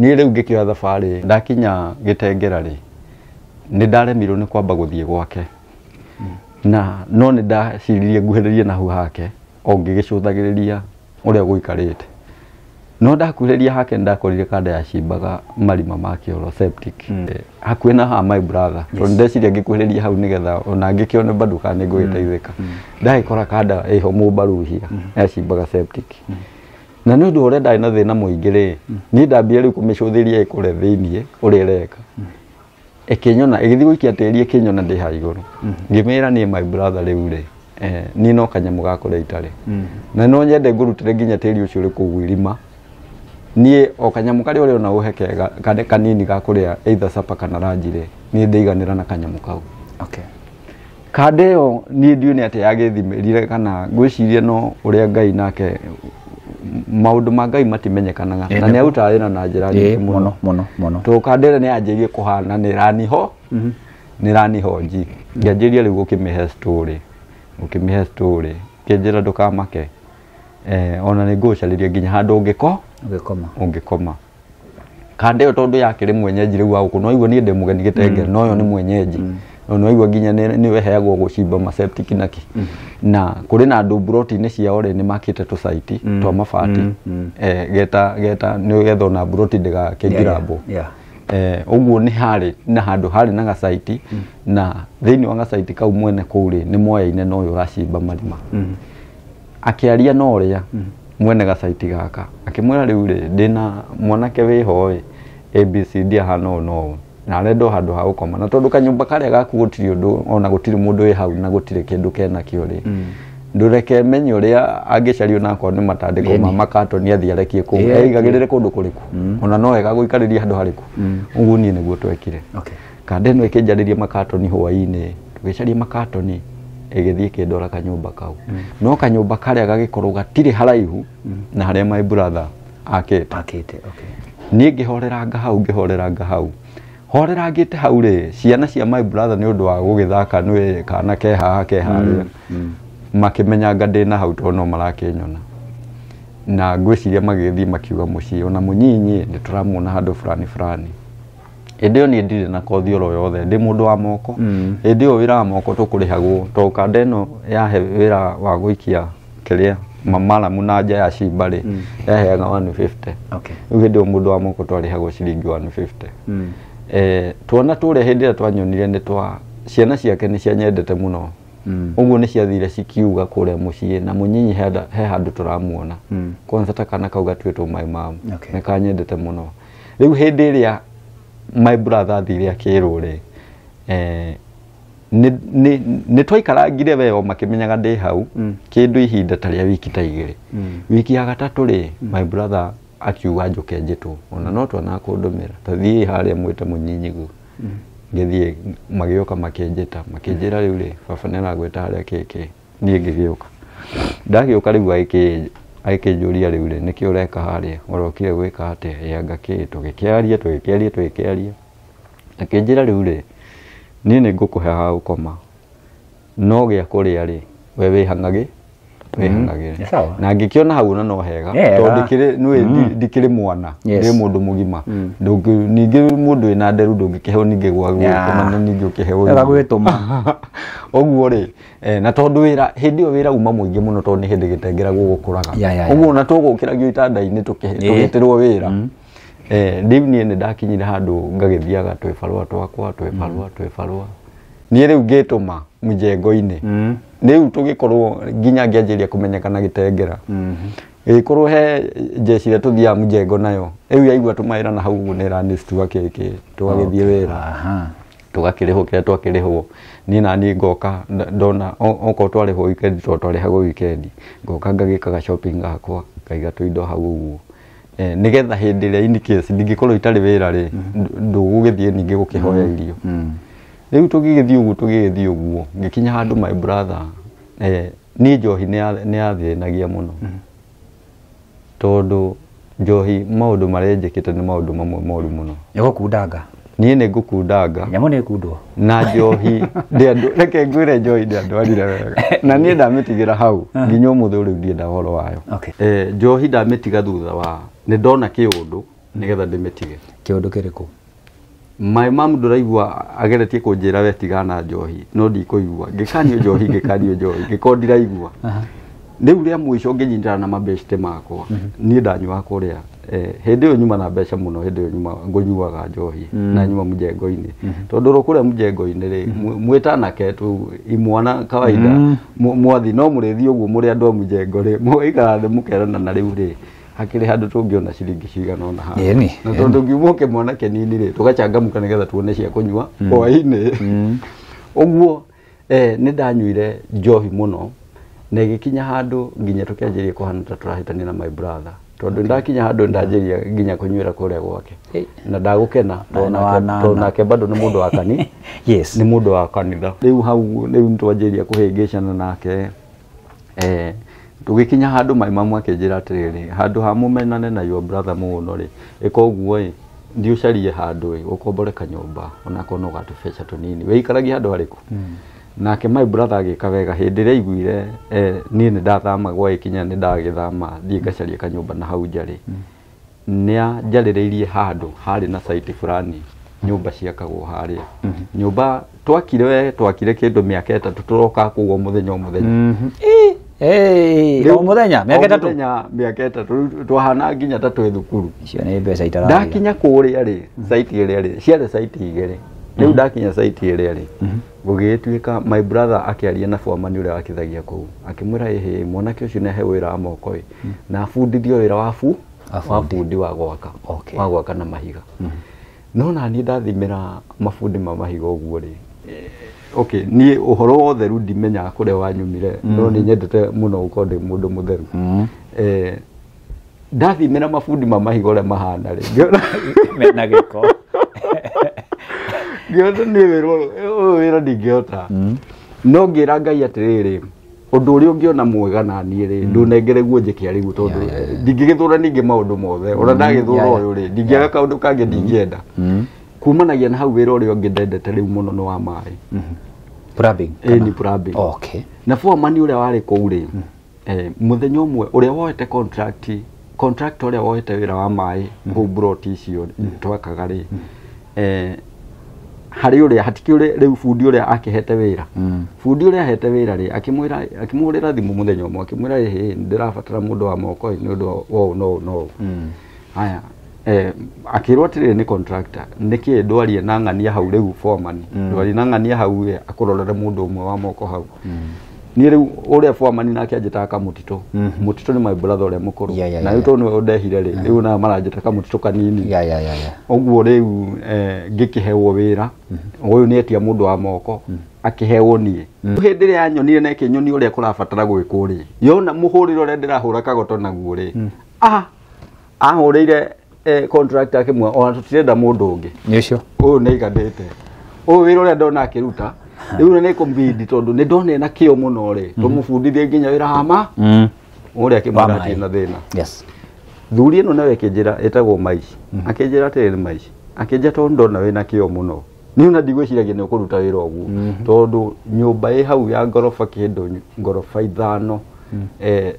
niä rä u ngä kä oa thabarä ndakinya gä tengera rä nä ndaremirwo nä kwamba gå thiä gwake na no nä ndaciririe nguhä rä rie nahu hake o ngä gä cå thagä rä ria å rä a gå ikarä te no ndakureria hake ndakorire kanda yacimbaga marima ma kioro septic mm. eh, hakuhe na haa my brother yes. tondå ndeciria ngä hau nigetha ona ngä kä one bado kana nä ngå gä teithäka mm. mm. ndagä kanda ä ho må mbaruhia mm. yacimbaga septic mm. na nä å ndå å rä na thä na må ingä rä niä ndambire rä u kå mä cå thä ria ä kå re thä iniä å rä a reka ä kä nyona ä gä thiä gå ikia tä ri ä kä nyona ndä ha igå rå ngä mä ra niä my brother rä u rä eh, ni no kanyamå gakå rä itarä na no nyende ngå rutä re nginya tä ri å cio rä kå u niä o kanyamå karä å rä ona å he kega kanini ga kå rä a either supper kana ranji rä niä ndäiganä ra na kanyamå kau okay. kanda ä yo niä ndiå nä atä yagä thimä rire kana ngwä cirie no å rä a ngai nake maå ndå ma ngai matimenyekanaga na nä arutarä na na njä ra nyingä må no tå kanda ä rä nä anjä gie kå hana nä ho mhm. nä raniho nji mhm. ngä anjä ria rä u gå kä mä he gå kä mä he kä njä ra ndå kamake eh, ona nä ngå carä ria nginya handå ngä ko ugikoma ungikoma kande yo tondu yakiri mwenyeji riu wa guku no iwo ni ndi mugeni gitenge mm. no yo ni mwenyeji mm noigua nginya ni weheagwo gå cimba maseptiki na kä mm. na kå rä na andå mburoti-inä ciao rä nä makä te tåcaiti mm. twa mabati eh, geta geta nä getha ona mburoti ndä gakä ngirambwo å eh, guo nä harä na handå harä na gacaiti na thä inä wa gacaiti kau mwene kå u rä nä moyaine no å racimba marima akiaria akä aria na rä a mwene gacaiti gaka akimwira riu ri ndina mwanake wiho ri abcd ahana å no na arenda handå ha gå koma na tondå kanyåmba karä gaku gå tirä å ndå ona gå tirä må ndå wä hau na gå tirä kä ndå kenakä rä mm. ndå reke menye å rä a angä cario nakorwo nä matandä kå ma makatoni athiä arekie kå eigagä rä re kå ndå kå rä ku mm. ona no wega gå ikarä ria handå harä ku å mm. guo niä nä guo twekire kanda ä no ä kä njarä rie makatoni hwainä tå gä caria makatoni ĩgĩthiĩ kĩndora kanyũmba kau mm. no kanyũmba karĩa gagĩkorwo gatirĩ haraihu mm. na harĩa my brother akĩte akĩte okay niĩ ngĩhoreranga hau ngĩhoreranga hau te hau rĩ ciana cia my brother nĩ ũndũ wa gũgĩthaka nĩ kana kehaha keharĩa mm, makĩmenyanga na hau tono no nyona na ngwĩciria magĩthiĩ makiuga mũciĩ ona mũnyinyi nĩ tũramuona handũ frani fulani ä ni niä na kothi oro yothe ndä må ndå wa moko ä ndä ä wa moko tå kå rä hagwo to kanda ä no yahe wa gå ikia kä rä a mamaramu na nja ya cimba rä mm. yaheaga rä u hä wa moko twarä hagwo ciringi mm. eh, twana tå rä a hä ndä ä rä a twanyonire nä twa ciana ciake nä cianyendete muno no mm. uguo nä ciathire cikiuga kå rä a na må nyinyi he handå tå ramuona kwanza ta kana kau gatuä two maä mao nä kanyendete må no rä u my brother athire akĩrũre eh, nä twaikarangire weo menyaga ndä hau mm. kä ndå ihinda ta rä a wiki ta igä rä mm. wiki ya gatatå rä mm. my brother akiuga njå ke njä two ona no twana ndå mä ra tathiä harä a mwä te må nyinyigu ngä thiä magä å ka makä njä ta makä njä ra rä u rä baba nä aragwä ta harä a kä kä niä ngä gä å ka ndagä å ka rä u agä kä agĩkĩnjũria rĩu rĩ nĩkĩ ũreka harĩa gä gwĩka atĩa akä kĩ tũgĩkĩaria tũgĩkĩaria tũgĩkĩaria akĩnjĩra rĩu rĩ niĩ kå ngũkũhe ha gũkoma no gĩa kũrĩa rĩ we wä hang'agä Mm-hmm. na ngä na ona hau na no hega tondũ rä mm. mwana ndĩ mũndũ mũgima mm. ningĩ mũndå wĩ na nderu ndũngĩkĩheo ningĩ gwagwĩtũma na ningĩ ũkĩheo gwĩtũma ũguo rĩ eh, na tondũ wĩra hĩndĩ ĩyo wĩra uma mũingĩ mũno tondũ nĩ hĩndĩ gĩtengera gũgũkũraga ũguo ona tũgũkĩragio itanda-inĩ tũgĩtĩrwo wĩra rĩu mm-hmm. eh, niĩ nĩ ndakinyire handũ ngagĩthiaga twĩ barũa twakwa twĩ barũa mm-hmm. twĩ barũa niĩ rĩu ngĩtũma mĩjengo inä riu tugikorwo nginya ngianjiria kumenyekana gitengera ikorwo mhm. he jeshi iria tuthiaga mjengo nayo riu yaigua tumaira na hau uguo nä ranäcitugagä thiä wä ra tugakirihwo kiria twakirihwo ni ni ngoka ndona okorwo twarihwo wikendi to twarihagwo wikendi ngoka ngagikaga shopping gakwa ngaiga tuindo hau uguo eh, nä getha hä ndä ä rä a ndingä korwo itarä wä ra rä mhm. ndå gå gä thiä ningä gå kä hoya mhm. irio mm. mm riu tugigithii uguo tugigithii uguo ngikinya handu my brother eh ni njohi ni yathinagia muno mm-hmm. tondu njohi maundu maria njikite ni maundu mamwe moru muno nigukundanga niä nä ngå kundanga nyamå nä kundwo na njohi reke ngwä re njohi ndä andå arire wega na niä ndamä tigä ra hau nginya å må thä å rä u ndienda horo wayo eh, njohi ndamä tiga thutha wa nä ndona kä å ndå nä getha ndä mä tige kä å ndå kä rä kå my mom raigua ageretie we tigana njohi no ndikuigua ngikanio njohi ngikanio njohi ngikoo ndiraigua riu ria mwico nginyindana na mabeste makwa mhm. niä ndanyua kå ä yå nyuma na mbeca mũno hĩndĩ ĩyo nyuma nyuaga njohi mhm. na nyuma mũjengo-inĩ mhm. tondũ rũkũrĩa mũjengo-inĩ mwä tanake tu imwana kawaida mwathi no mũrĩthiĩ ũguo mũrĩ andũ a mũjengo rĩ mũikara thĩ na rĩu rĩ hakiri handu tungiona ciringi cigana ona ha yani na tondu ngiuma ke mwana ke nini ri tugachangamuka nigetha tuone cia kunywa mm. hwaini uguo mm. eh ni ndanyuire njohi muno na igikinya handu nginya tukianjiria kuhana ta turahitania na my brother tondu ndakinya handu ndanjiria nginya kunyuira kuria gwake na ndagukena tondu nake bado ni mundu wa kani yes ni mundu wa kanitha riu hau riu twanjiria kuhingicana nake eh tũgĩkinya handu mai mamu akĩnjĩra atĩrĩrĩ handå ha mumenane na your brother mũno rĩ ĩka ũguo ndi thiĩ handu handå ĩ kanyumba ona kono no gatũbeca tũnini wĩikaragia handå harĩkũ mm. nake my brother agika wega hĩndĩ ĩrĩa aiguire ni e, ni nĩ ndathama gwagĩkinya nĩ ndagĩthama thiĩ ngacaria kanyũmba na hau njarĩ mm. nĩ anjarĩrĩirie handå harĩ na site fulani hmm. nyumba ciakagwo harĩa hmm. nyumba twakire twakire kindu miaka itatu turoka kugo muthenya o muthenya o må thenya mä aka ätatåthenya mä aka ätatå twahana nginya ta twä thukuru icio nä mbeca itara kå rä a rä ä rä a rä ciarä caiti igä rä rä u ndakinya caiti ä rä a rä gå gä tuä ka my brother akä na bwamani å rä a wakithagia kå u akä mwä ra ähä mwanake å cio nä ahe wä ra wa moko ä mhm. na abundithio wä ra wabu wabundi wa gwaka wa gwaka na mahiga mhm. no nani ndathimä ra mabundi ma mahiga å guo rä okay ni uhoro wotheru ndimenya kure wanyumire mm. no ni nyendete muno uko ndi mundu mutheru mm. eh dathi mena mafundi ma mahigore mahana ri ngiona mena giko ngiona ni wiro wiro ndingiota mm. no ngira ngai atiriri undu uri ungiona mwega na nie ri ndunengere guo njike ari gu tondu ndingigithura ningi maundu mothe ura ndagithura uyu ri ndingiaga kaundu kangi ndingienda mm. kumanagia na hau wira uria ungi ndendete riu muno ni wa mai mhm. plumbing eh ni plumbing oh, okay na foreman uria wari kou ri eh muthenya mhm. umwe uria woete contract contract uria woete wira wa mai mhm. kou brot icio twakaga ri eh harä å rä a hatikä rä u bundi wira rä a hete wira ra bundi å rä a ahete wä ra rä akä rä ra thimå må thenya å mwe akä mwä ra ndä wa moko nä å ndå no no aya eh, akirwo tiri ni contractor niki dwari na ngania hau riu foreman mm. dwari na ngania hau ye eh, akurorere mundu umwe wa moko hau mm. ni riu uria foreman nake ajitaka kamutito mm. Mm-hmm. mutito ni my brother uria mukuru yeah, yeah, na yeah. ni undehire ri mm-hmm. riu na marajita kamutito kanini ya ya ya uguo riu eh, ngikihewo wira uyu mm. Mm-hmm. ni etia mundu wa moko mm. akihewo ni mm. hindi ri anyonire na kinyoni uria kurabatara gwikuri yona muhuriro ndirahura kagoto naguo ri mm. aha ahuriire Eh, contract yake mwa ona tutirenda mundu ungi nicio uyu ne gadete uyu wiro uria ndona kiruta riu ne kombidi tondu ni ndone na kio muno ri tumubundithie nginya wira hama uria uri ati na thina yes thuri ino nawe akinjira etagwo mai mm-hmm. akinjira ni mai akinjira tondu ndona wina kio muno ni ona ndigwiciragia ni ukuruta wira ogu mm-hmm. tondu nyumba i hau ya gorofa kindu gorofa ithano mm-hmm. eh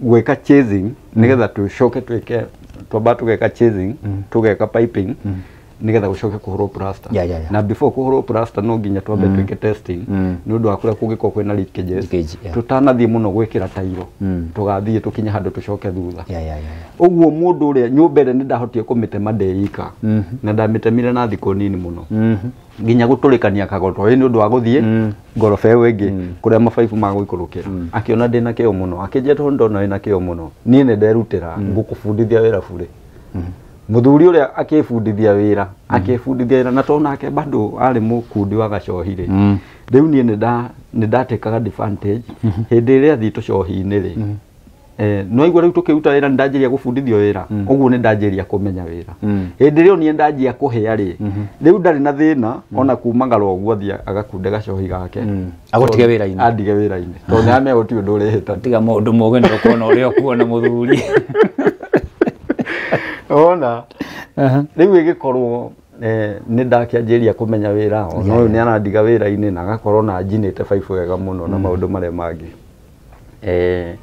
gwika chasing nigetha mm. tucoke twike twamba tugeka chasing mm. tugeka piping mm nigetha gucoke kuhurwo plaster yeah, yeah, yeah. na before kuhurwo plaster no nginya twambe mm. twike testing mm. ni undu wa kuria kungiko kwina leakages yeah. tutanathii muno gwikira tairo mm. tugathii tukinye handu tucoke thutha yeah, yeah, yeah. uguo mundu uria nyumba ire ni ndahotie kumitema ndeika mm -hmm. na ndamitemire na thiku nini muno mm -hmm. nginya guturikania kagoto ni undu wa guthii mm. ngoroba iyo ingi mm. kuria mabaibu magwikurukira mm. akiona ndina kio muno akijeto tondu ina kio muno nine nenderutira ngukubundithia wira bure mm muthuri uria akifundithia wira mm. akifundithia wira na to nake bado ari mukundi wa gacohi-ri mm. riu nie nida ndatekaga advantage hindi mm-hmm. iria thii tucohi-ini ri mm-hmm. eh, no igwa riu tukiruta wira ni ndanjiria gubundithio wira uguo mm. ni ndanjiria kumenya wira hindi rio nie ndanjia kuhia mm-hmm. ri riu ndari na thina ona kumagara uguo thia agakunde gacohi gake agutige wira-ini andige wira-ini to ni amegoti undu uri hita tiga maundu mogenero kuona uria kuona muthuri ona rä u ĩgĩkorwo e, nä ndakä ria kå menya wä ra ona å yå nä arandiga wä ra-inä na agakorwo na njinä te baibå wega må no na mm. maå ndå marä a mangä e,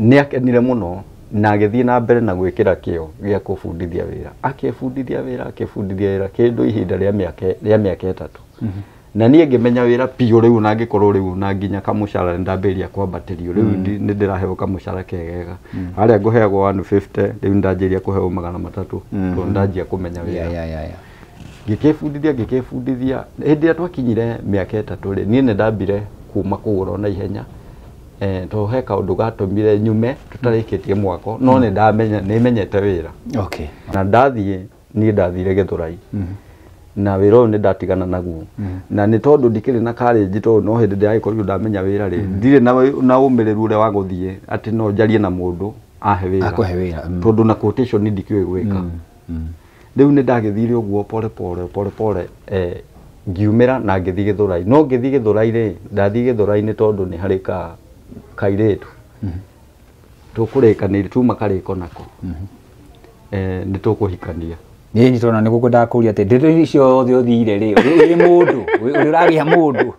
nä akenire må no na agä thiä na mbere na gwä kä kä ra ra o gä a kå bundithia wä akä bundithia wä ra akä bundithia wä ra kä ndå ihinda rä rĩa mĩaka ĩtatũ mm -hmm na niä ngä menya wä ra piå rä u na ngä korwo rä u na nginya kamå cara nä ndambä ria kwambatärio rä u nä mm. ndä raheo kamå cara kegega mm. harä a ngå heagwo rä u nä ndanjä ria kå heo magana matatũ mm-hmm. tondå nä ndanjia kå menya wä ra ngä kä bundithia ngä kä bundithia hä ndä ä rä a twakinyire mä aka ätatå rä niä nä ndambire kuma kå gå ra na ihenya Eh, to he kaundu gatumire nyume tutarikitie mwako no mm. ni ndamenye ni menyete wira okay na ndathie ni ndathire githurai mm -hmm na wä ra å yå nä ndatigana naguo mm. na nä tondå ndikä rä na karänji tondå no hä ndä ndäragä korirwo ndamenya wä ra rä mm. ndirä na å mä rä ru å rä a wa thiä atä no njarie na må ndå ahe wä ra tondå na ndikä å gwä ka rä u nä ndagä thire å guo polepole ngiumä ra na ngä thiä gä thå rai no ngä thiä gä thå rai rä ndathiä gä thå rai nä tondå nä harä ka kairä tu tå kå rä kanä tuma karä nako mm-hmm. eh, nä tå kå hikania nä ni tona nä gå kå ndakå ria atä ndä ciothe å thire rä wä må ndå å ragä ha må ndå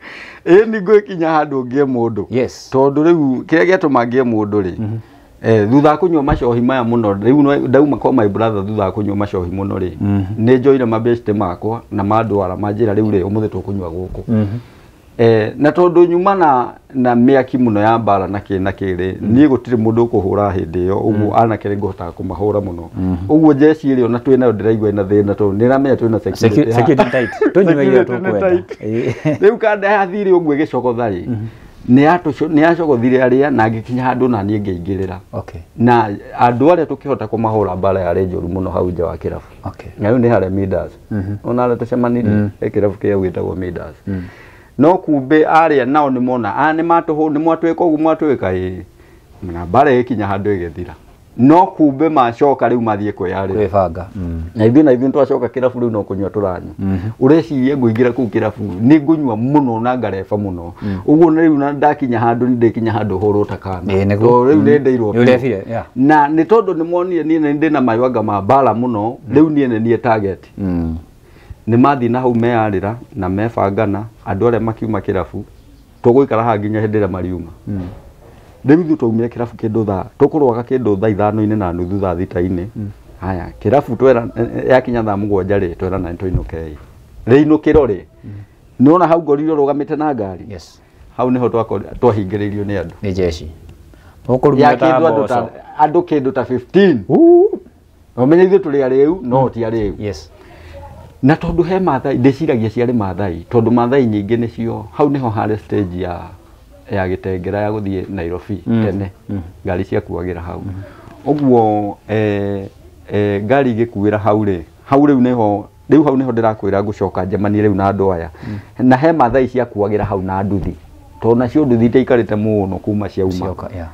ä nä ngå kinya handå ngä e må ndå tondå rä u kä rä a gä atå ma e må ndå rä mhm. thutha kå nyua macohi maya må no ndau u kwa my brother thutha kå nyua macohi må no rä mhm. nä njoire mabecite makwa na mandwara manjä ra rä u rä å må thä tå kå nyua gå kå mhm eh, na tondå nyuma na na mä aki må no ya mbara na kä na kä rä mm. niä gå tirä må ndå kå hå ra hä ndä ä yo å guo mm. anake rä ngå hotaga kå mahå ra må no å mm-hmm. guo njeci ä rä ona twä nayo ndä raigua na thä mm-hmm. na tondå nä ramenya twä na rä u kandahathirä å guo ä gä cogotha rä nä yacogothire arä a na ngä kinya handå na niä ngä ingä rä ra na andå arä a tå kä hota kå mahå ra mbara yarä njå ru må no hau nja wa kä rabu na rä u nä harä a ona arä a tå cemanire mm. kä rabu kä a gwä tagwo no kumbe aria nao ni mona a ah, ni matu mwatwä ka å guo mwatwä eka e na bare eki kinya handå ä no thira machoka riu mathie ko u mathiä kwäarä mm. na ithuä na ithuä twacoka choka rabu rä no kunywa turanyu uri mhm. ci ye recirie ngå ingä ra ni ngunywa muno na ngarefa muno ugu mm. na riu na ndaki må no ni ndeki rä u ndakinya handå nä ndä kinya handå ni rwo takana rä na ni tondå ni monie ni ndä na mayåanga ma mbara muno mm. riu ni ene ni nä niä target nä mathiä na hau meyarä na mebangana andu arä makiuma kä rabu tågå ikara nginya hä ndä mariuma hmm. rä u ithuä twaumire kä kindu tha ndå thaa tå kå ithano ine na nuthu tha thita ine hmm. haya kä rabu yakinya thaa må gwanja rä twerana nä twainå kei rä inå kä ro rä hmm. nä wona hau ngorirwo rå gamä na ngari hau nä ho twahingä rä ni nä andå nä jeci andå kä ndå ta amenye ithuä tå rä a rä u no ti arä u na tondu he mathai ndiciragia ciari mathai tondu mathai nyingĩ nicio hau niho hare stage ya ya gitengera ya guthie Nairobi mm. tene mm. ngari cia kuagira hau mm. uguo eh, eh, ngari gikuira hau ri hau riu niho riu hau niho ndirakwira ngucoka jamani riu na andu aya mm. na he mathai kuagira hau na nduthi tondå nacio nduthi te må no kuma ciauma uma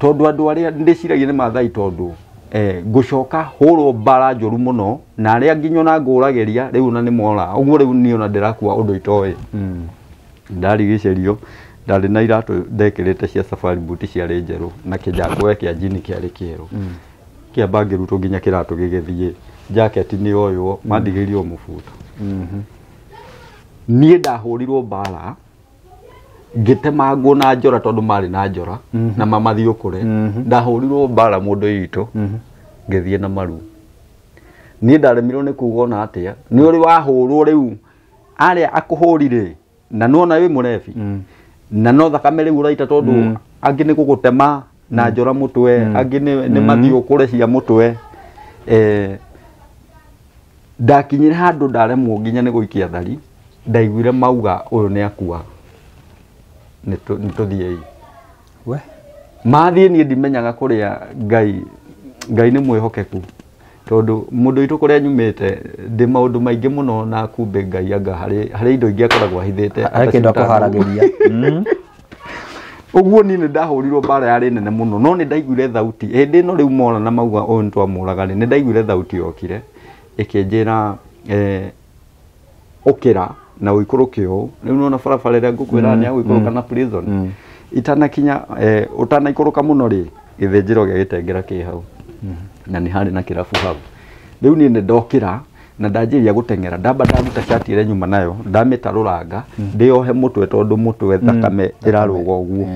tondå andå arä ndiciragia ni ciragia nä mathai tondå hå eh, rwo mbara njuru muno na aria nginyona ngurageria riu na nimora uguo riu ni ona ndå undu itoi ndarigicerio ndarä na iratå ndekä te cia safari mbuti ciarä njerå na kä njakwe kä a njini kä arä kä erå hmm. kä amba ngä rutwo nginya kä ratå gä gä thiä jaketi nä oywo mandigä irio må buto hmm. niä ndahå rirwo mbara ngĩtemangwo na njora tondå marä na njora mm -hmm. na mamathiå kå re mm -hmm. ndahå rirwo mbara må ndå itå ngä na maru niä ndaremirwo nä kuga ona atä a nä å rä wahå rwo rä u arä a akå hå rirä na nona wä må rebi mm. na no thakame rä u raita tondå mm. angä nä gå gå tema na mm. njora må twe angä nä mathiå kå re cia må twe eh, ndakinyä re handå ndaremwo nginya nä gå ikia thari ndaiguire mauga å yå nä akua nituthiei we mathiä niĩ ndimenyaga a ngai ngai mwä hokeku tondå må ndå itå kå rä a nyumä te ndä maå ndå maingä må no na kumbä ngai anga harä indo ingä akoragwo ahithä te å guo niä nä ndahå rirwo mbara yarä nene må no no nä ndaiguire thauti hä ndä ä no rä u mora na mauga å nä twamå raga rä nä ndaiguire thauti yokire ä kä njä ra å eh, kä ra na uikuruke å ni u nona barabara ä rä a ngå kwä ra nä agå na prison mm. itanakinya å eh, ka må no rä gä thä gä tengera kä hau mm. na nä harä na kä rabu hau rä u niä nä ndokä ra na ndanjäria gå teng'era ndamba ndaruta cati ä nyuma nayo ndamä tarå ranga mm. ndä yohe må twe tondå må twe thakame ä rarå ga å guo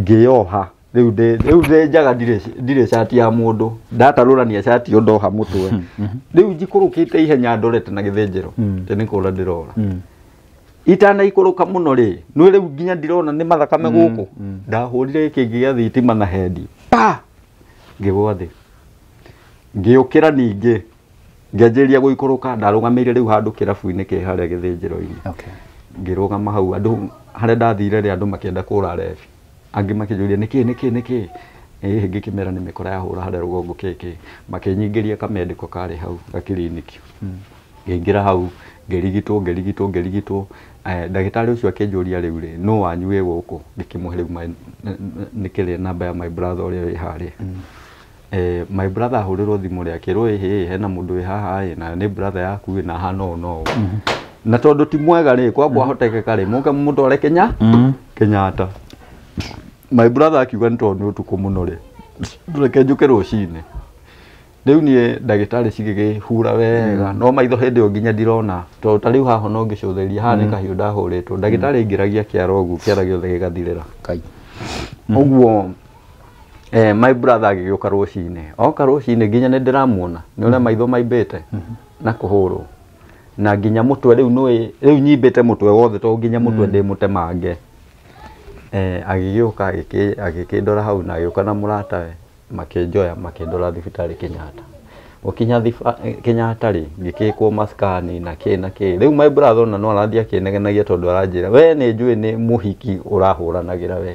ngä yoha riu ndi riu njaga ndire cati ya må ndatarurania cati undu ha mutwe hmm, hmm. riu njikurukite ihenya ndorete na githinjiro ndi hmm. ni kura ndirora itana ikuruka muno ri nwi riu nginya ndirona mathakame guku ndahurire kingi gia thitima na hendi pa ngigwa thi ngiukira ningi ngianjiria guikuruka ndarugamiire a handu kirabu-ini ki haria githinjiro-ini ngirugama hau ndathire angä makä nä kä nä kä ä ngä kä mera nä mä kora yahå ra harä rå gongo kä kä makä nyingä ria kamendä ko karä hau gakiriniki ngä ingä ra hau hmm. ngä rigitwo ngä rigitwo ngä rigitwo ndagä tarä å cio akä njå ria rä u rä no wanyue gå kå ngä kä må he rä u nä kä rä namba ya my brother å rä a wä harä Eh, hmm. my brother ahå rä rwo thimå rä akä rwo hä hena må ndå wä haha na nä brother yaku na ha no no hmm. na tondå ti mwega rä kwamba ahotekeka rä moka må twarä kenya kenyatta my brother akiuga nä tondå nä må re reke njå ke rå cinä rä u niä ndagä tarä cigä gä hura wega mm. no maitho hä ndä ä nginya ndirona tondå tarä u haho no ngä cå theria haha nä mm. kahiå ndahå rä two ndagä tarä mm. ngä ragia kä arogu kä aragä othe gä gathirä ra å mm-hmm. guo eh, my brother agä gä å ka rå cinä oka rå cinä nginya nä ndä ramuona nä å rä a mm-hmm. maitho maimbä te mm-hmm. na kå hå rwo na nginya må twe rä u nä rä u nyimbä te må twe wothe tondå nginya må twe ndä må temange Eh, agĩgĩũka agĩkĩndora hau na agĩũka na mũratawe makĩnjoya makĩndora thibitarĩ Kenyatta gũkinya eh, Kenyatta rĩ ngĩkĩkwo maskani na kĩ na kĩ riu my brother na no arathiĩ akĩnegenagia tondũ aranjĩra we ni njũĩ ni muhiki urahuranagira we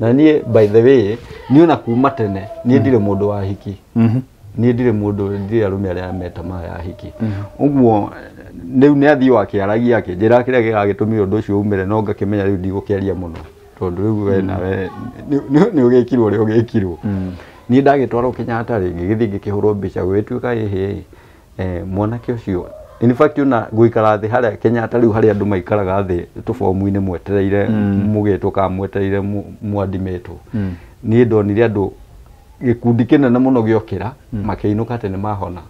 na niĩ by the way ni una kuma tene ni mm-hmm. ndire mundu wa hiki mm-hmm. niĩ ndirĩ mũndũ ndirĩ arũme arĩa meta ya hiki uguo mm-hmm. ũguo rĩu nĩ athiĩ akĩaragia akĩnjĩra kĩrĩa gĩgagĩtũmire undu ucio umire no ngakĩmenya rĩu ndigũkĩaria muno tondu riu mm. we na we ni ugekirwo ri ugekirwo ni mm. ndagitwarwo Kenyatta ri ngigithi ngikihurwo mbica gwituika hihi eh mwanake ucio in fact una guikara thi haria Kenyatta riu haria andu maikaraga thi tubomu ine mwetereire mugitwo mm. ka mwetereire mwandimitwo ni ndonire andu gikundi kinene muno giokira makiinuka tene ni mahona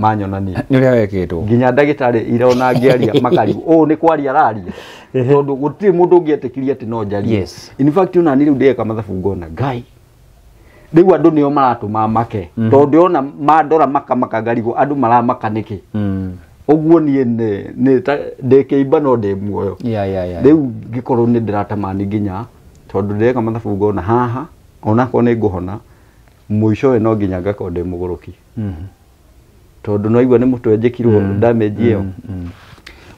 manyonania nä å rä a weketwo nginya ndagätarä ira ona ngäaria makari å nä kwaria araria tondå gå tirä må ndå å ngä etä kirie atä no njarie ona nä rä u ndäeka mathabu ngona ngai rä u andå nä o maratå mamake mhm. tondå ona mandora makamaka ngarigwo andå maramaka nä kä hmm. ũguo niĩ ndĩkĩimba no ndĩ muoyo rĩu ngĩkorwo nĩ ndĩratamani nginya tondũ ndĩreka mathabu ngona haha onakorwo nĩ ngũhona mũico no nginya ngakorwo ndĩ mũgũrũki mm -hmm tondu noigua ni mutu enjikirwo mm, damage iyo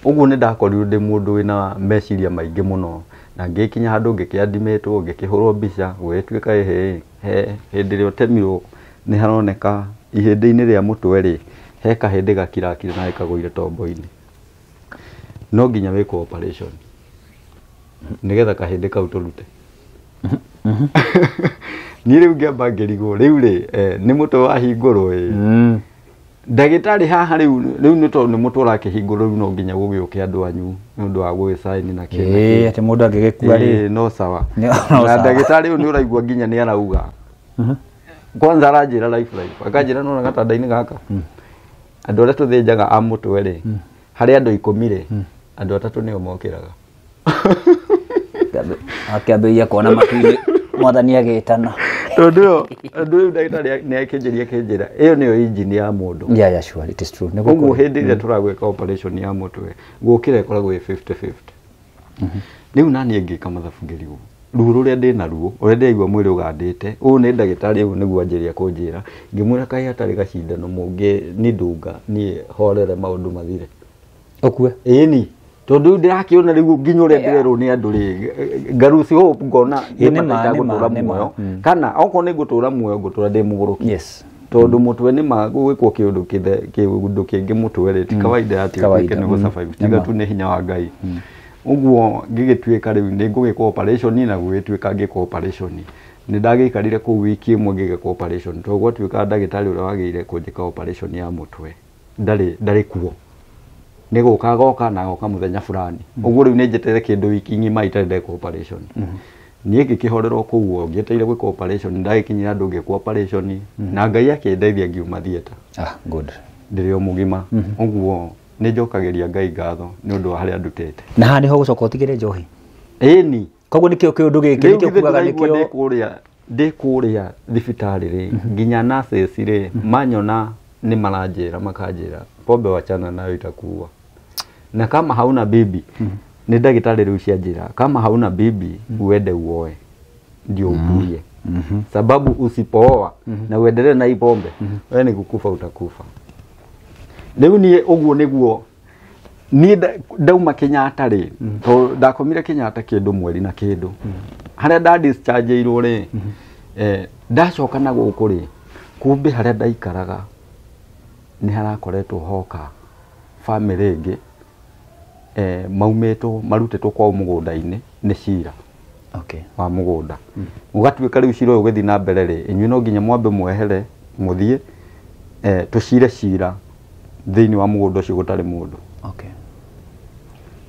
uguo mm, mm. ni ndakorirwo ndi mundu wina meciria maingi muno na ngikinya handu hå rwo mbica gwituika rä a å temirwo ni haroneka ihindi-ini ria mutwe ri he kahindi gakirakire na ire tombo inä no nginya nä getha kahä ndä kau tũrute mm-hmm. niĩ rĩu ngĩamba ngĩrigwo rĩu eh, nä må twe wahingå ĩ ndagĩtarĩ haha rĩu rĩu nĩ tondũ nĩ mũtũ ũrakĩhingwo rĩu no nginya gũgĩũke andũ anyu nĩ ũndũ wa gũgĩcaini na kĩ atĩ mũndũ angĩgĩkua rĩ no sawa na ndagĩtarĩ ũyũ nĩ ũraigua nginya nĩ arauga uh-huh. kwanza aranjĩra life life akanjĩra nona gatanda-inĩ gaka hmm. andũ arĩa tũthĩnjaga a mũtwe rĩ hmm. harĩ andũ ikũmi rĩ hmm. andũ atatũ nĩo mokĩraga akĩambĩrĩria kuona matu-inĩ mwathani agĩtana tondu yo andu riu ndagita ni akinjiria akinjira iyo niyo engine ya mundu ya ya sure it is true nego ko hindi ya mm. turagweka operation ya mutwe gukira ikoragwo 50 50 mm-hmm. riu nani ngika mathabu ngirigu ruru ria ndina ruo uria ndaigua mwiri ugandite u ni ndagitari u niguo anjiria kunjira ngimwira kai atari gacindano mungi ni ndunga ni horere maundu mathire ukue ini tondu riu ndirakĩona riu nginya ũrĩa ndĩrerwo nĩ andũ rĩ ngaruci hope ngona ndagũtũra muoyo mm. kana okorwo nĩ ngũtũra muoyo ngũtũra ndĩ mũgũrũki yes tondå må mm. twe nä magågäkwo kä ndå kä ngä må twe rä ti mm. kawaida atä ke nä gå tiga tu nä hinya wa ngai å guo ngä gä tuä ka rä u nä ngå gä na gå gä tuä ka ngä nä ndagä ikarire kå u wiki ä mwe ngä gä togwatuä ka ndagä tarä å rä a wagä ire kå njä ka ya må twe ndarä kuo nä gå ka goka na goka må thenya burani å mm-hmm. guo rä u nä njetere kä ndå wiki ng'ima itarä cooperation mm-hmm. niä ngä kä horerwo kå guo ngä teire gwä cooperation ndagä kinyä andå ngä cooperation mm-hmm. na ngai akä ndeithia ngiuma thieta ndä rä o må gima å guo nä njokagä ria ngai ngatho nä å ndå wa harä a ndutete na harä ho gå coka å tigä re njohi ĩni koguo nä kä o kä å ndå gä kä nä kä å kugaga nä kä o ndä kå rä a thibitarä rä nginya naceci rä manyona nä maranjä ra makanjä ra pombe wachana nayo itakua na kama hauna bibi mm -hmm. nä ndagätarä rä u kama hauna bibi mm -hmm. uende uoe ndio mm-hmm. ubuye mm -hmm. sababu usipooa mm -hmm. na uendelee na hii pombe mm -hmm. we nä utakufa rä ni niä niguo ni nä da, niä ndauma kenyatta mm -hmm. tondå ndakomire kenyatta kä ndå mweri na kindu ndå mm -hmm. harä a ndadischargeirwo rä mm -hmm. eh, ndacoka na guku ri rä kumbä harä a ndaikaraga nä harakoretwo hoka bamä rä ngä eh, maumitwo marutetwo kwao nda-inä ni cira okay. wa mugunda mugatuika mm. riu cira uyu guthii na mbere ri inyuĩ no nginya mwambe mwehere muthie eh, tucire cira thiini wa mugunda ucio gutari mundu okay.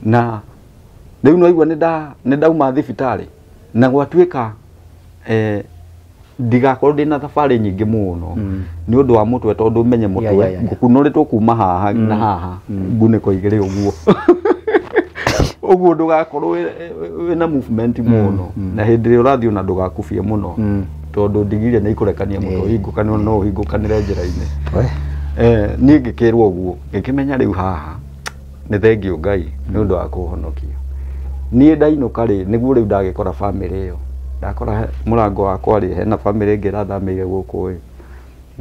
na riu naigua nä ndauma thibitarä na gwatuĩka eh, ndigakorwo ndä na thabarä nyingä må no mm. nä å ndå wa må twe tondå menye må twe ngå kunå rä two kuma haha mm. na haha mm. ngunä ko igä rä å guo uguo ndugakorwo wina movement muno mm, mm. na hindi ria urathii ona ndugakubie muno mm. tondu ndigiria ni ikurekania muno hingukane no uhingukanire njira-ini niä ngä kä rwo å guo haha ni thengiå ngai ni å wa kuhonokia honokia niä ndainå ka gu nä guo rä u ndagä kora bamä rä ndakora må rango wakwa rä hena bamä rä ngä rathamä ire gå kå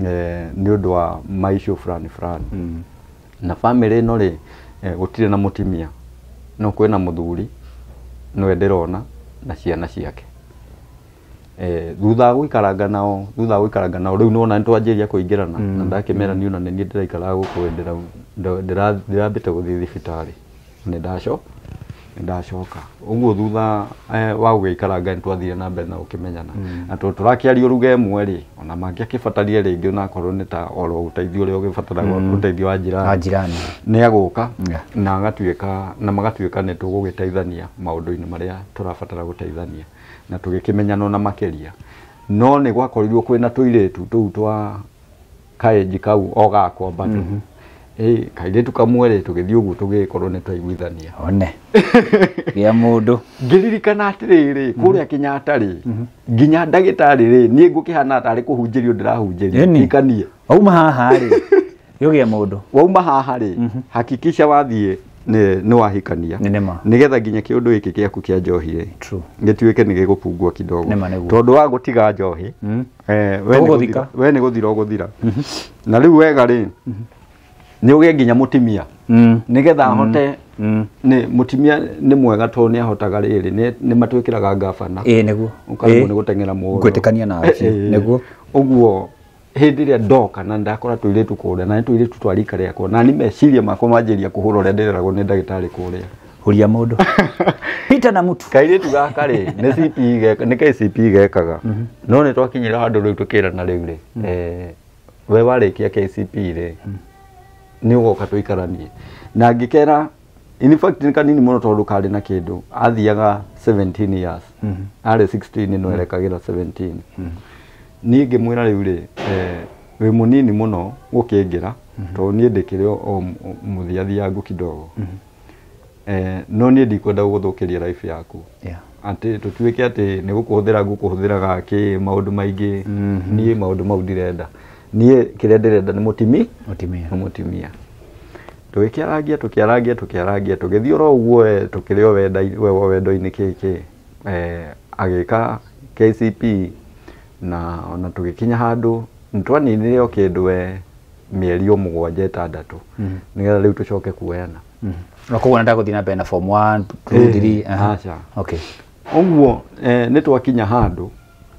ä wa maicå fulani fulani na family rä ä no gå tirä na må timia no kwina muthuri nwe ndirona na ciana ciake e, thutha guikaranga nao thutha guikaranga nao riu nona ni twanjiria kuingirana na mm. ndakimera niona mm. ni nie ndiraikaraga guku ndira ndambite guthii thibitarä nä ndaco ndacoka uguo thutha eh, wa gugikaranga nitwathire na mbere na ukimenyana hmm. na to turakiaria uruge imwe ri ona mangiakibatarie ringi onakorwo ni ta oro uri ugifatara ugibataraga utaithi hmm. wa jirani ni aguka na agatuika na magatuika ni tugugitaithania maundu-ini maria turafatara gutaithania na tugikimenyana na makeria no ni gwakorirwo kwina tuiretu tu twa kaenji kau ogakwa bado mm-hmm ä kairä tu kamwere tå gä thiä å guo tå gä korwo nä twaiguithania one gä a må ndå ngä ririkana atä rä rä mhm. kå rä a kenyatta rä mhm. nginya ndagä tarä rä niä ngå kä hana tarä kå hunjä ri ndä rahunjä ririkanie wauma haha rä gä å a må ndå wauma haha rä mhm. hakikisha wathiä nä wahikania nä getha nginya kä å ndå gä kä gä aku kä a njohi gä tuä ke nä gä gå pungwo kidogo tondå wa gå tiga njohi eh, we nä gå thira å gå thira na rä u wega rä nä å ge nginya må timia mm. nä getha mm-hmm. ahote mm. nä må timia nä mwega tondå nä ahotaga rä rä nä matwä kä raga ngabana näguo å nä gå teng'era må tä kania na näguo å guo hä ndä ä rä a ndoka na nä ndakora tå irä tu kå rä a na nä tå irä tu twarika rä akwa na nä meciria makwa manjä ria kå hå ra å rä a ndä reragwo nä ndagä tarä kå rä a huria mundu pita na mutu kairitu gaka ri ni CP e geka ni KCP e gekaga mm -hmm. no ni twakinyira handu riu tukira na riu ri mm -hmm. eh we warikia KCP e ri ni ugoka goka ikaranie na ngikera in fact ni kanini må no tondå karä na kindu athiaga 17 years mm -hmm. are 16 no mhm. erekagä ra 17 mm -hmm. ni ngä mwä ra rä u rä eh, wä må nini må no gå kä ngä ra mhm. tondå niä ndä o må thiathiangå kidogo mm -hmm. Eh, no ni ndikwenda gå thå life yaku yeah. atä tå tuä ke atä nä gå kå hå thä ra ngå kå hå thä raga niä kä rä a ndä renda nä må timi må tumia tå gä kä aragia tå kä arangia tå kä aragia tå gä thiå ro å guo tå kä rä wendo-inä kä kä e, agä ka kcp na ona tå gä kinya handå nä twaninä re o kä ndå we mä eri o må gwanja ätandatå mhm. nä getha rä u tå coke kuoyana mhm. koguo nä ndagå thiä na mbere na form å guo nä twakinya handå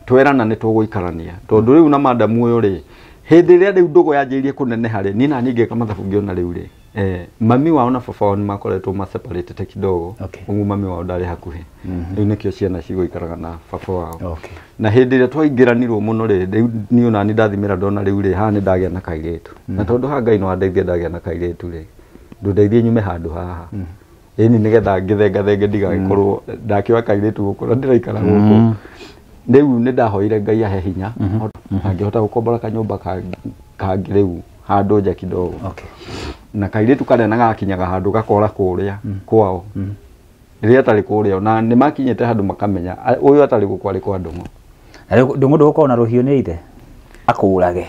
twerana nä gå ikarania tondå rä u na madamu å yå rä hindi ria riu ndugu yanjirie kuneneha ri ni na ningi ka mathabu ngiona riu ri eh mami wao na baba wao ni makoretwo ma separate te kidogo okay. mami wao ndari hakuhi mhm. riu nikio ciana cigo ikaraga na baba wao okay. na hindi ria twaingiranirwo muno ri riu ni ona ni ndathimira ndona riu ri ha ni ndagia na kairetu na tondu ha ngai no andeithia ndagia na kairetu ri ndundeithie nyume handu haha mm nigetha ngithenga thenge ndigagikorwo ndakiwa ndakĩoya kairĩtu ndiraikara ndĩraikara u nä ndahoire ngai ahe hinya mhm. mhm. hota gå kombora kanyå kangä rä u handå nja kidogo na kairä tu karä a gakinyaga handå gakora kå rä a kwao rä rä a atarä kå rä ao na nä makinyä te handå makamenya å yå atarä gå kwarä kwa ndå ngå ndå ngå ndå gå na rå hiå nä ithe akå rage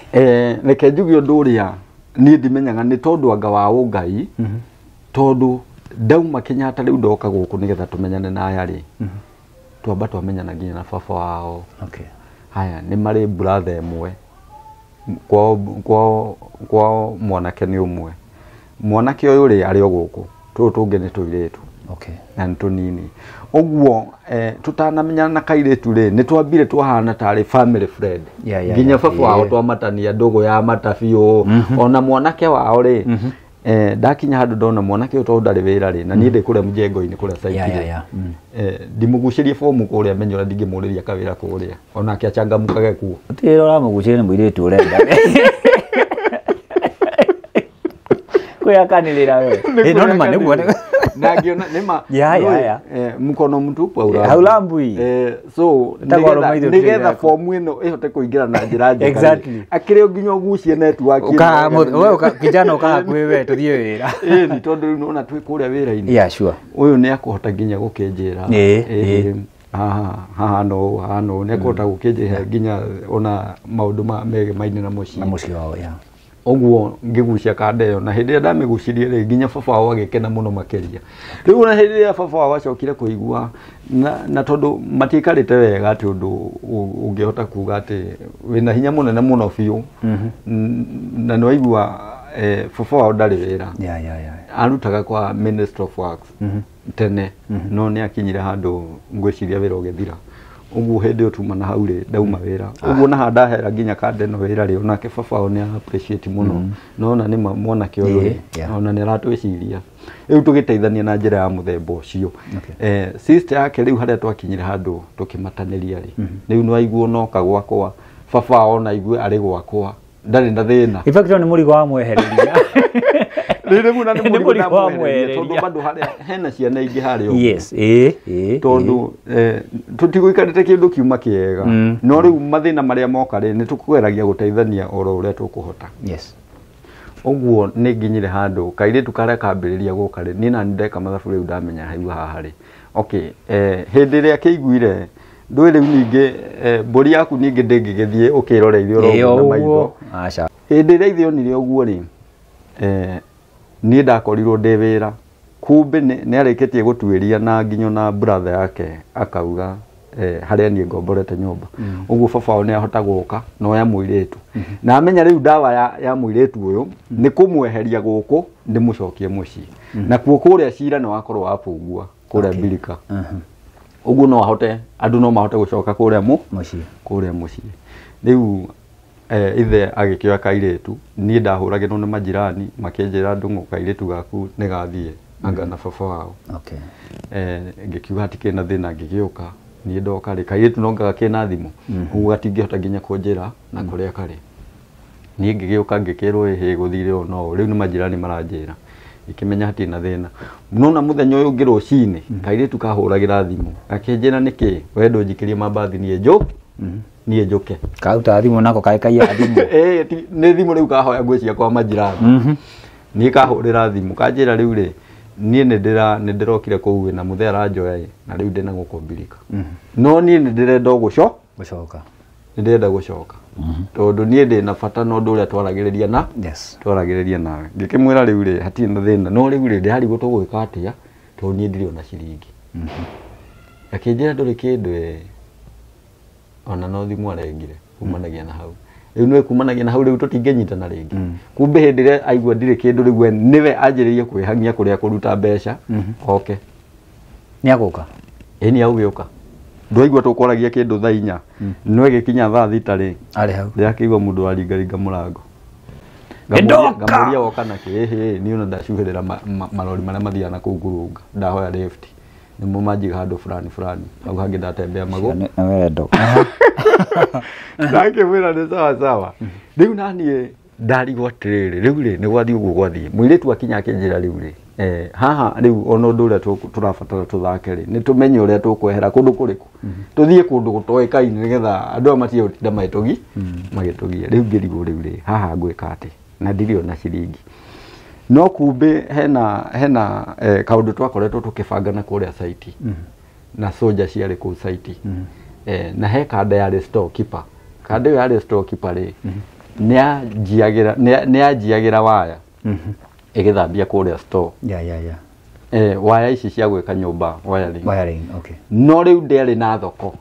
reke njuge å ndå rä a niä ndimenyaga nä tondå anga wa å ngai mhm. tondå ndauma nyata rä u ndoka gå kå nä getha tå menyane na aya rä twamba twamenyanagia na baba wao okay. haya nĩ marĩ mbratha ĩmwe kwao kwa, kwa mwanake nĩ ũmwe mwanake ũyũ rĩ arĩ o gũkũ tũũ tũngĩ nĩ tũirĩtu okay. na nini å guo eh, tũtanamenyana na tu rä nä twambire twahana tarä family friend nginya yeah, yeah, baba yeah, wao twamatania gå ya mata mm -hmm. ona mwanake wao rä mm -hmm eh, ndakinya handu ndona mwanake uyu tondu ndari wira ri na nie mm. ndi kuria mjengo-ini kuria saiti mm. eh, ndimugucirie fomu kuria menyora ndingimuriria kawira kuria onake achangamukage kuo tigä ra å ramå gå cä rä nä må irä tu å renda kuyakanirira eh, eh, eh, we no nima niguo nangiona nima mukono no ä mbui so ingä ra na njä kuingira na akä rä akire nginya gucie network kijana ukaga kwi we wä ra ni tondu riu nona wä rainä å yå nä akå hota nginya gukinjira haha haha no haha no nä akå hota gå kä njä nginya ona maå ndå mege mainä na må ciä na oguo ngigucia kanda yo na hindi ria gucirie ri nginya baba wao agikena muno makeria riu na hindi ya baba wao acokire kuigua na, na tondu matikarite wega ati undu ungihota kuga ati wina hinya munene muno biu mm -hmm. na niwaigua eh, baba wao ndari wira ya ya ya arutaga kwa minister of works mhm. tene mhm. no nĩ akinyire handu ngwĩciria wĩra ũgĩthira uguo hinde tuma na hau ri ndauma mm. wira uguo ah. na handahera nginya kandeno wira ri onake baba o ni appreciate muno mm. nona ni mwanake uyu ri ona ni aratwiciria riu tugiteithania na njira ya muthemba ucio eh sister yake riu haria twakinyire handu tukimataniria ri mm-hmm. riu ni waiguo noka kwa baba ona igue ari gwakwa ndarä na thä na nä må rigo wa mwehereria rä rä må rigo tondå hena ciana ingä harä tondå tå tigå ikarä te kä ndå kiuma kä ega mm. no rä u mathä na marä a moka rä nä tå kå geragia gå teithania oro å rä a tå kå hota ũguo nĩ nginyire handũ kairĩtu karĩa kambĩrĩria gũka rĩ niĩ nani ndeka mathabu rĩu ndamenya hau haha rĩ okay eh, hĩndĩ ĩrĩa kĩiguire ndũĩ rĩu ningĩ eh, mbũri yaku ningĩ ndĩngĩgĩthiĩ ũkĩroreire ũrogwo na maitho hĩndĩ ĩrĩa ithĩonire ũguo rĩ eh, niä ndakorirwo ndä wä ra kumbä nä arä tie gå tuä na nginya na brathe yake akauga eh, harä a niä ngomborete nyå mba å mm-hmm. guo babao nä ahota gå ka noya må irä tu mm-hmm. na amenya rä u ndawa ya, ya må irä tu å yå mm-hmm. nä kå mweheria gå kå ndä må cokie må ciä nakuo na kå rä a cira nä wakorwo wapungua kå rä a birika å uh-huh. guo no ahote andå no mahote gå coka kå rä a må kå rä a må ciä rä u Eh, ithe agĩkĩoya kairetu niĩ ndahuragirwo ni majirani makĩnjĩra ndũng'ũ kairetu gaku nĩ gathiĩ anga mm. na baba wao okay eh ngĩkiuga hatikĩ na thina ngigiuka niĩ ndoka ri kairetu no ngagakĩ mm-hmm. na thimũ mm. ũguo gatingĩhota ginya kunjira na kuria karĩ niĩ ngigiuka ngikirwo ihi guthire no riu ni majirani maranjira ikimenya ati na thĩna nona mũthenya ũyũ ũngĩ rũcinĩ mm-hmm. kairetu kahuragira thimũ akinjira niki wendo njikĩrie mabathi niĩ joke niä njå ke thimå nako kaikaia thimå thimå rä u kahoya nguä ciakwa manjirathi mhm. niä kahå rä ra thimå kanjä ra rä u rä niä nä ndä rokire kå u na må thea ranjoya na rä u ndä na gå kå no niä nä ndä renda gå co gå coka nä ndä renda gå coka tondå niä ndä na bata no ndå å rä a twaragä rä ria na twaragä rä ria nawe ngä kä mwä ra rä u rä hatirä na thä na no rä u rä ndä harigå tå gwä ka atä a tondå niä ona ciringi mhm. akä njä ra ndå rä kä ndå ona no thimu arengire hmm. kumanagia na hau rä u nä kumanagia na hau rä u tå tingänyitana rä ngä hmm. kumbä hä ndä rä aigua ndirä kä ndå rä we nä we anjä rä rie kwä hang'ia kå rä a kå ruta mbeca hmm. oke nä agå ka ä nä gä å ka ndwaigua tå kwaragia kä ndå thaa inya no gä kinya thaa thita rä rä akä igua må ndå waringaringa må rango ngamåria woka na kä hä nä ona ndacuhä rä ra marori marä a mathiaga na kå u ngurå nga ndahoya nä må manjig handå fulani fulani au hangä ndatembea magå wendo nakä mwä ra nä sawasawa rä u naniä ndarigwo atä rä rä rä u rä nä gwathiä å guo gwathiä mwä tu akinya akä njä ra rä u rä eh, haha rä u ona å ndå å rä a tå rabatara tå thake rä nä tå menye å rä a tå kwehera kå ndå kå rä kå mm-hmm. tå thiä kå ndå gå nä getha andå a matigå tinda magä tå gi magä mm-hmm. tå gia rä u ngä rigwo rä u haha ngwä ka atä na ndirä ona ciringi no kumbe hena hena eh, kaundu twakoretwo na kuria site mm -hmm. na soja ciari ku site mm -hmm. eh, na he kanda yarĩ store keeper kanda ĩyo yarĩ store keeper rĩ mm -hmm. nĩanjiagĩra nĩanjiagĩra waya mm -hmm. ĩgĩthambia kuria store yeah, ya yeah. Eh, waya ici cia gwĩka nyũmba wiring, wiring okay. no rĩu ndĩarĩ na thoko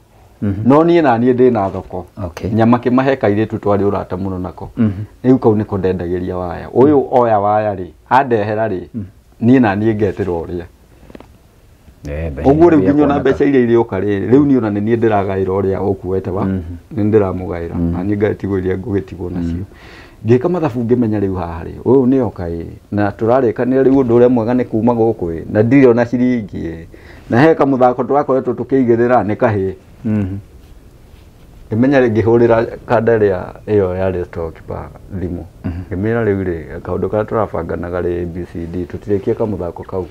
Mm -hmm. no niä na niä ndä na thoko okay. nyama kä mahe kairä tu twarä å rata må no nako rä mm -hmm. u kau nä kå ndendagä ria waya å yå mm-hmm. oya waya rä andehera rä hmm. niä na niĩ ngeterwo ũrĩa ũguo rä u ginya ona mbeca iria irĩoka rä rä u niä ona nä niä ndä ragaä ra å rä a å kuete wa hmm. nä ndä ramå ra hmm. na niä ngatigwo iria ngå gä tigwo nacio ngä ka mathabu ngä menya rä u haharä å yå nä oka ä na tå rarä kanä ra rä u å ndå å rä a mwega nä kuma gå kå ä na ndirä ona ciringi ä na heka må thako tå rakoretwo tå kä igä rä ra nä kahä rä ra kanda ria iyo yari stokipa thimu mhm. ngimira riu ri kaundu karia turabanganaga ri bcd tutirikie kamuthako kau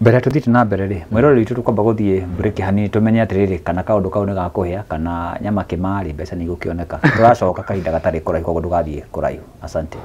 mbere tuthiite na mbere ri mwiroreri witu tukwamba guthie break hanini rä rä kana ndå kau hä a kana nyama marä mbeca oneka tå racoka kahinda gatari kuraihu koguo kå kuraihu asante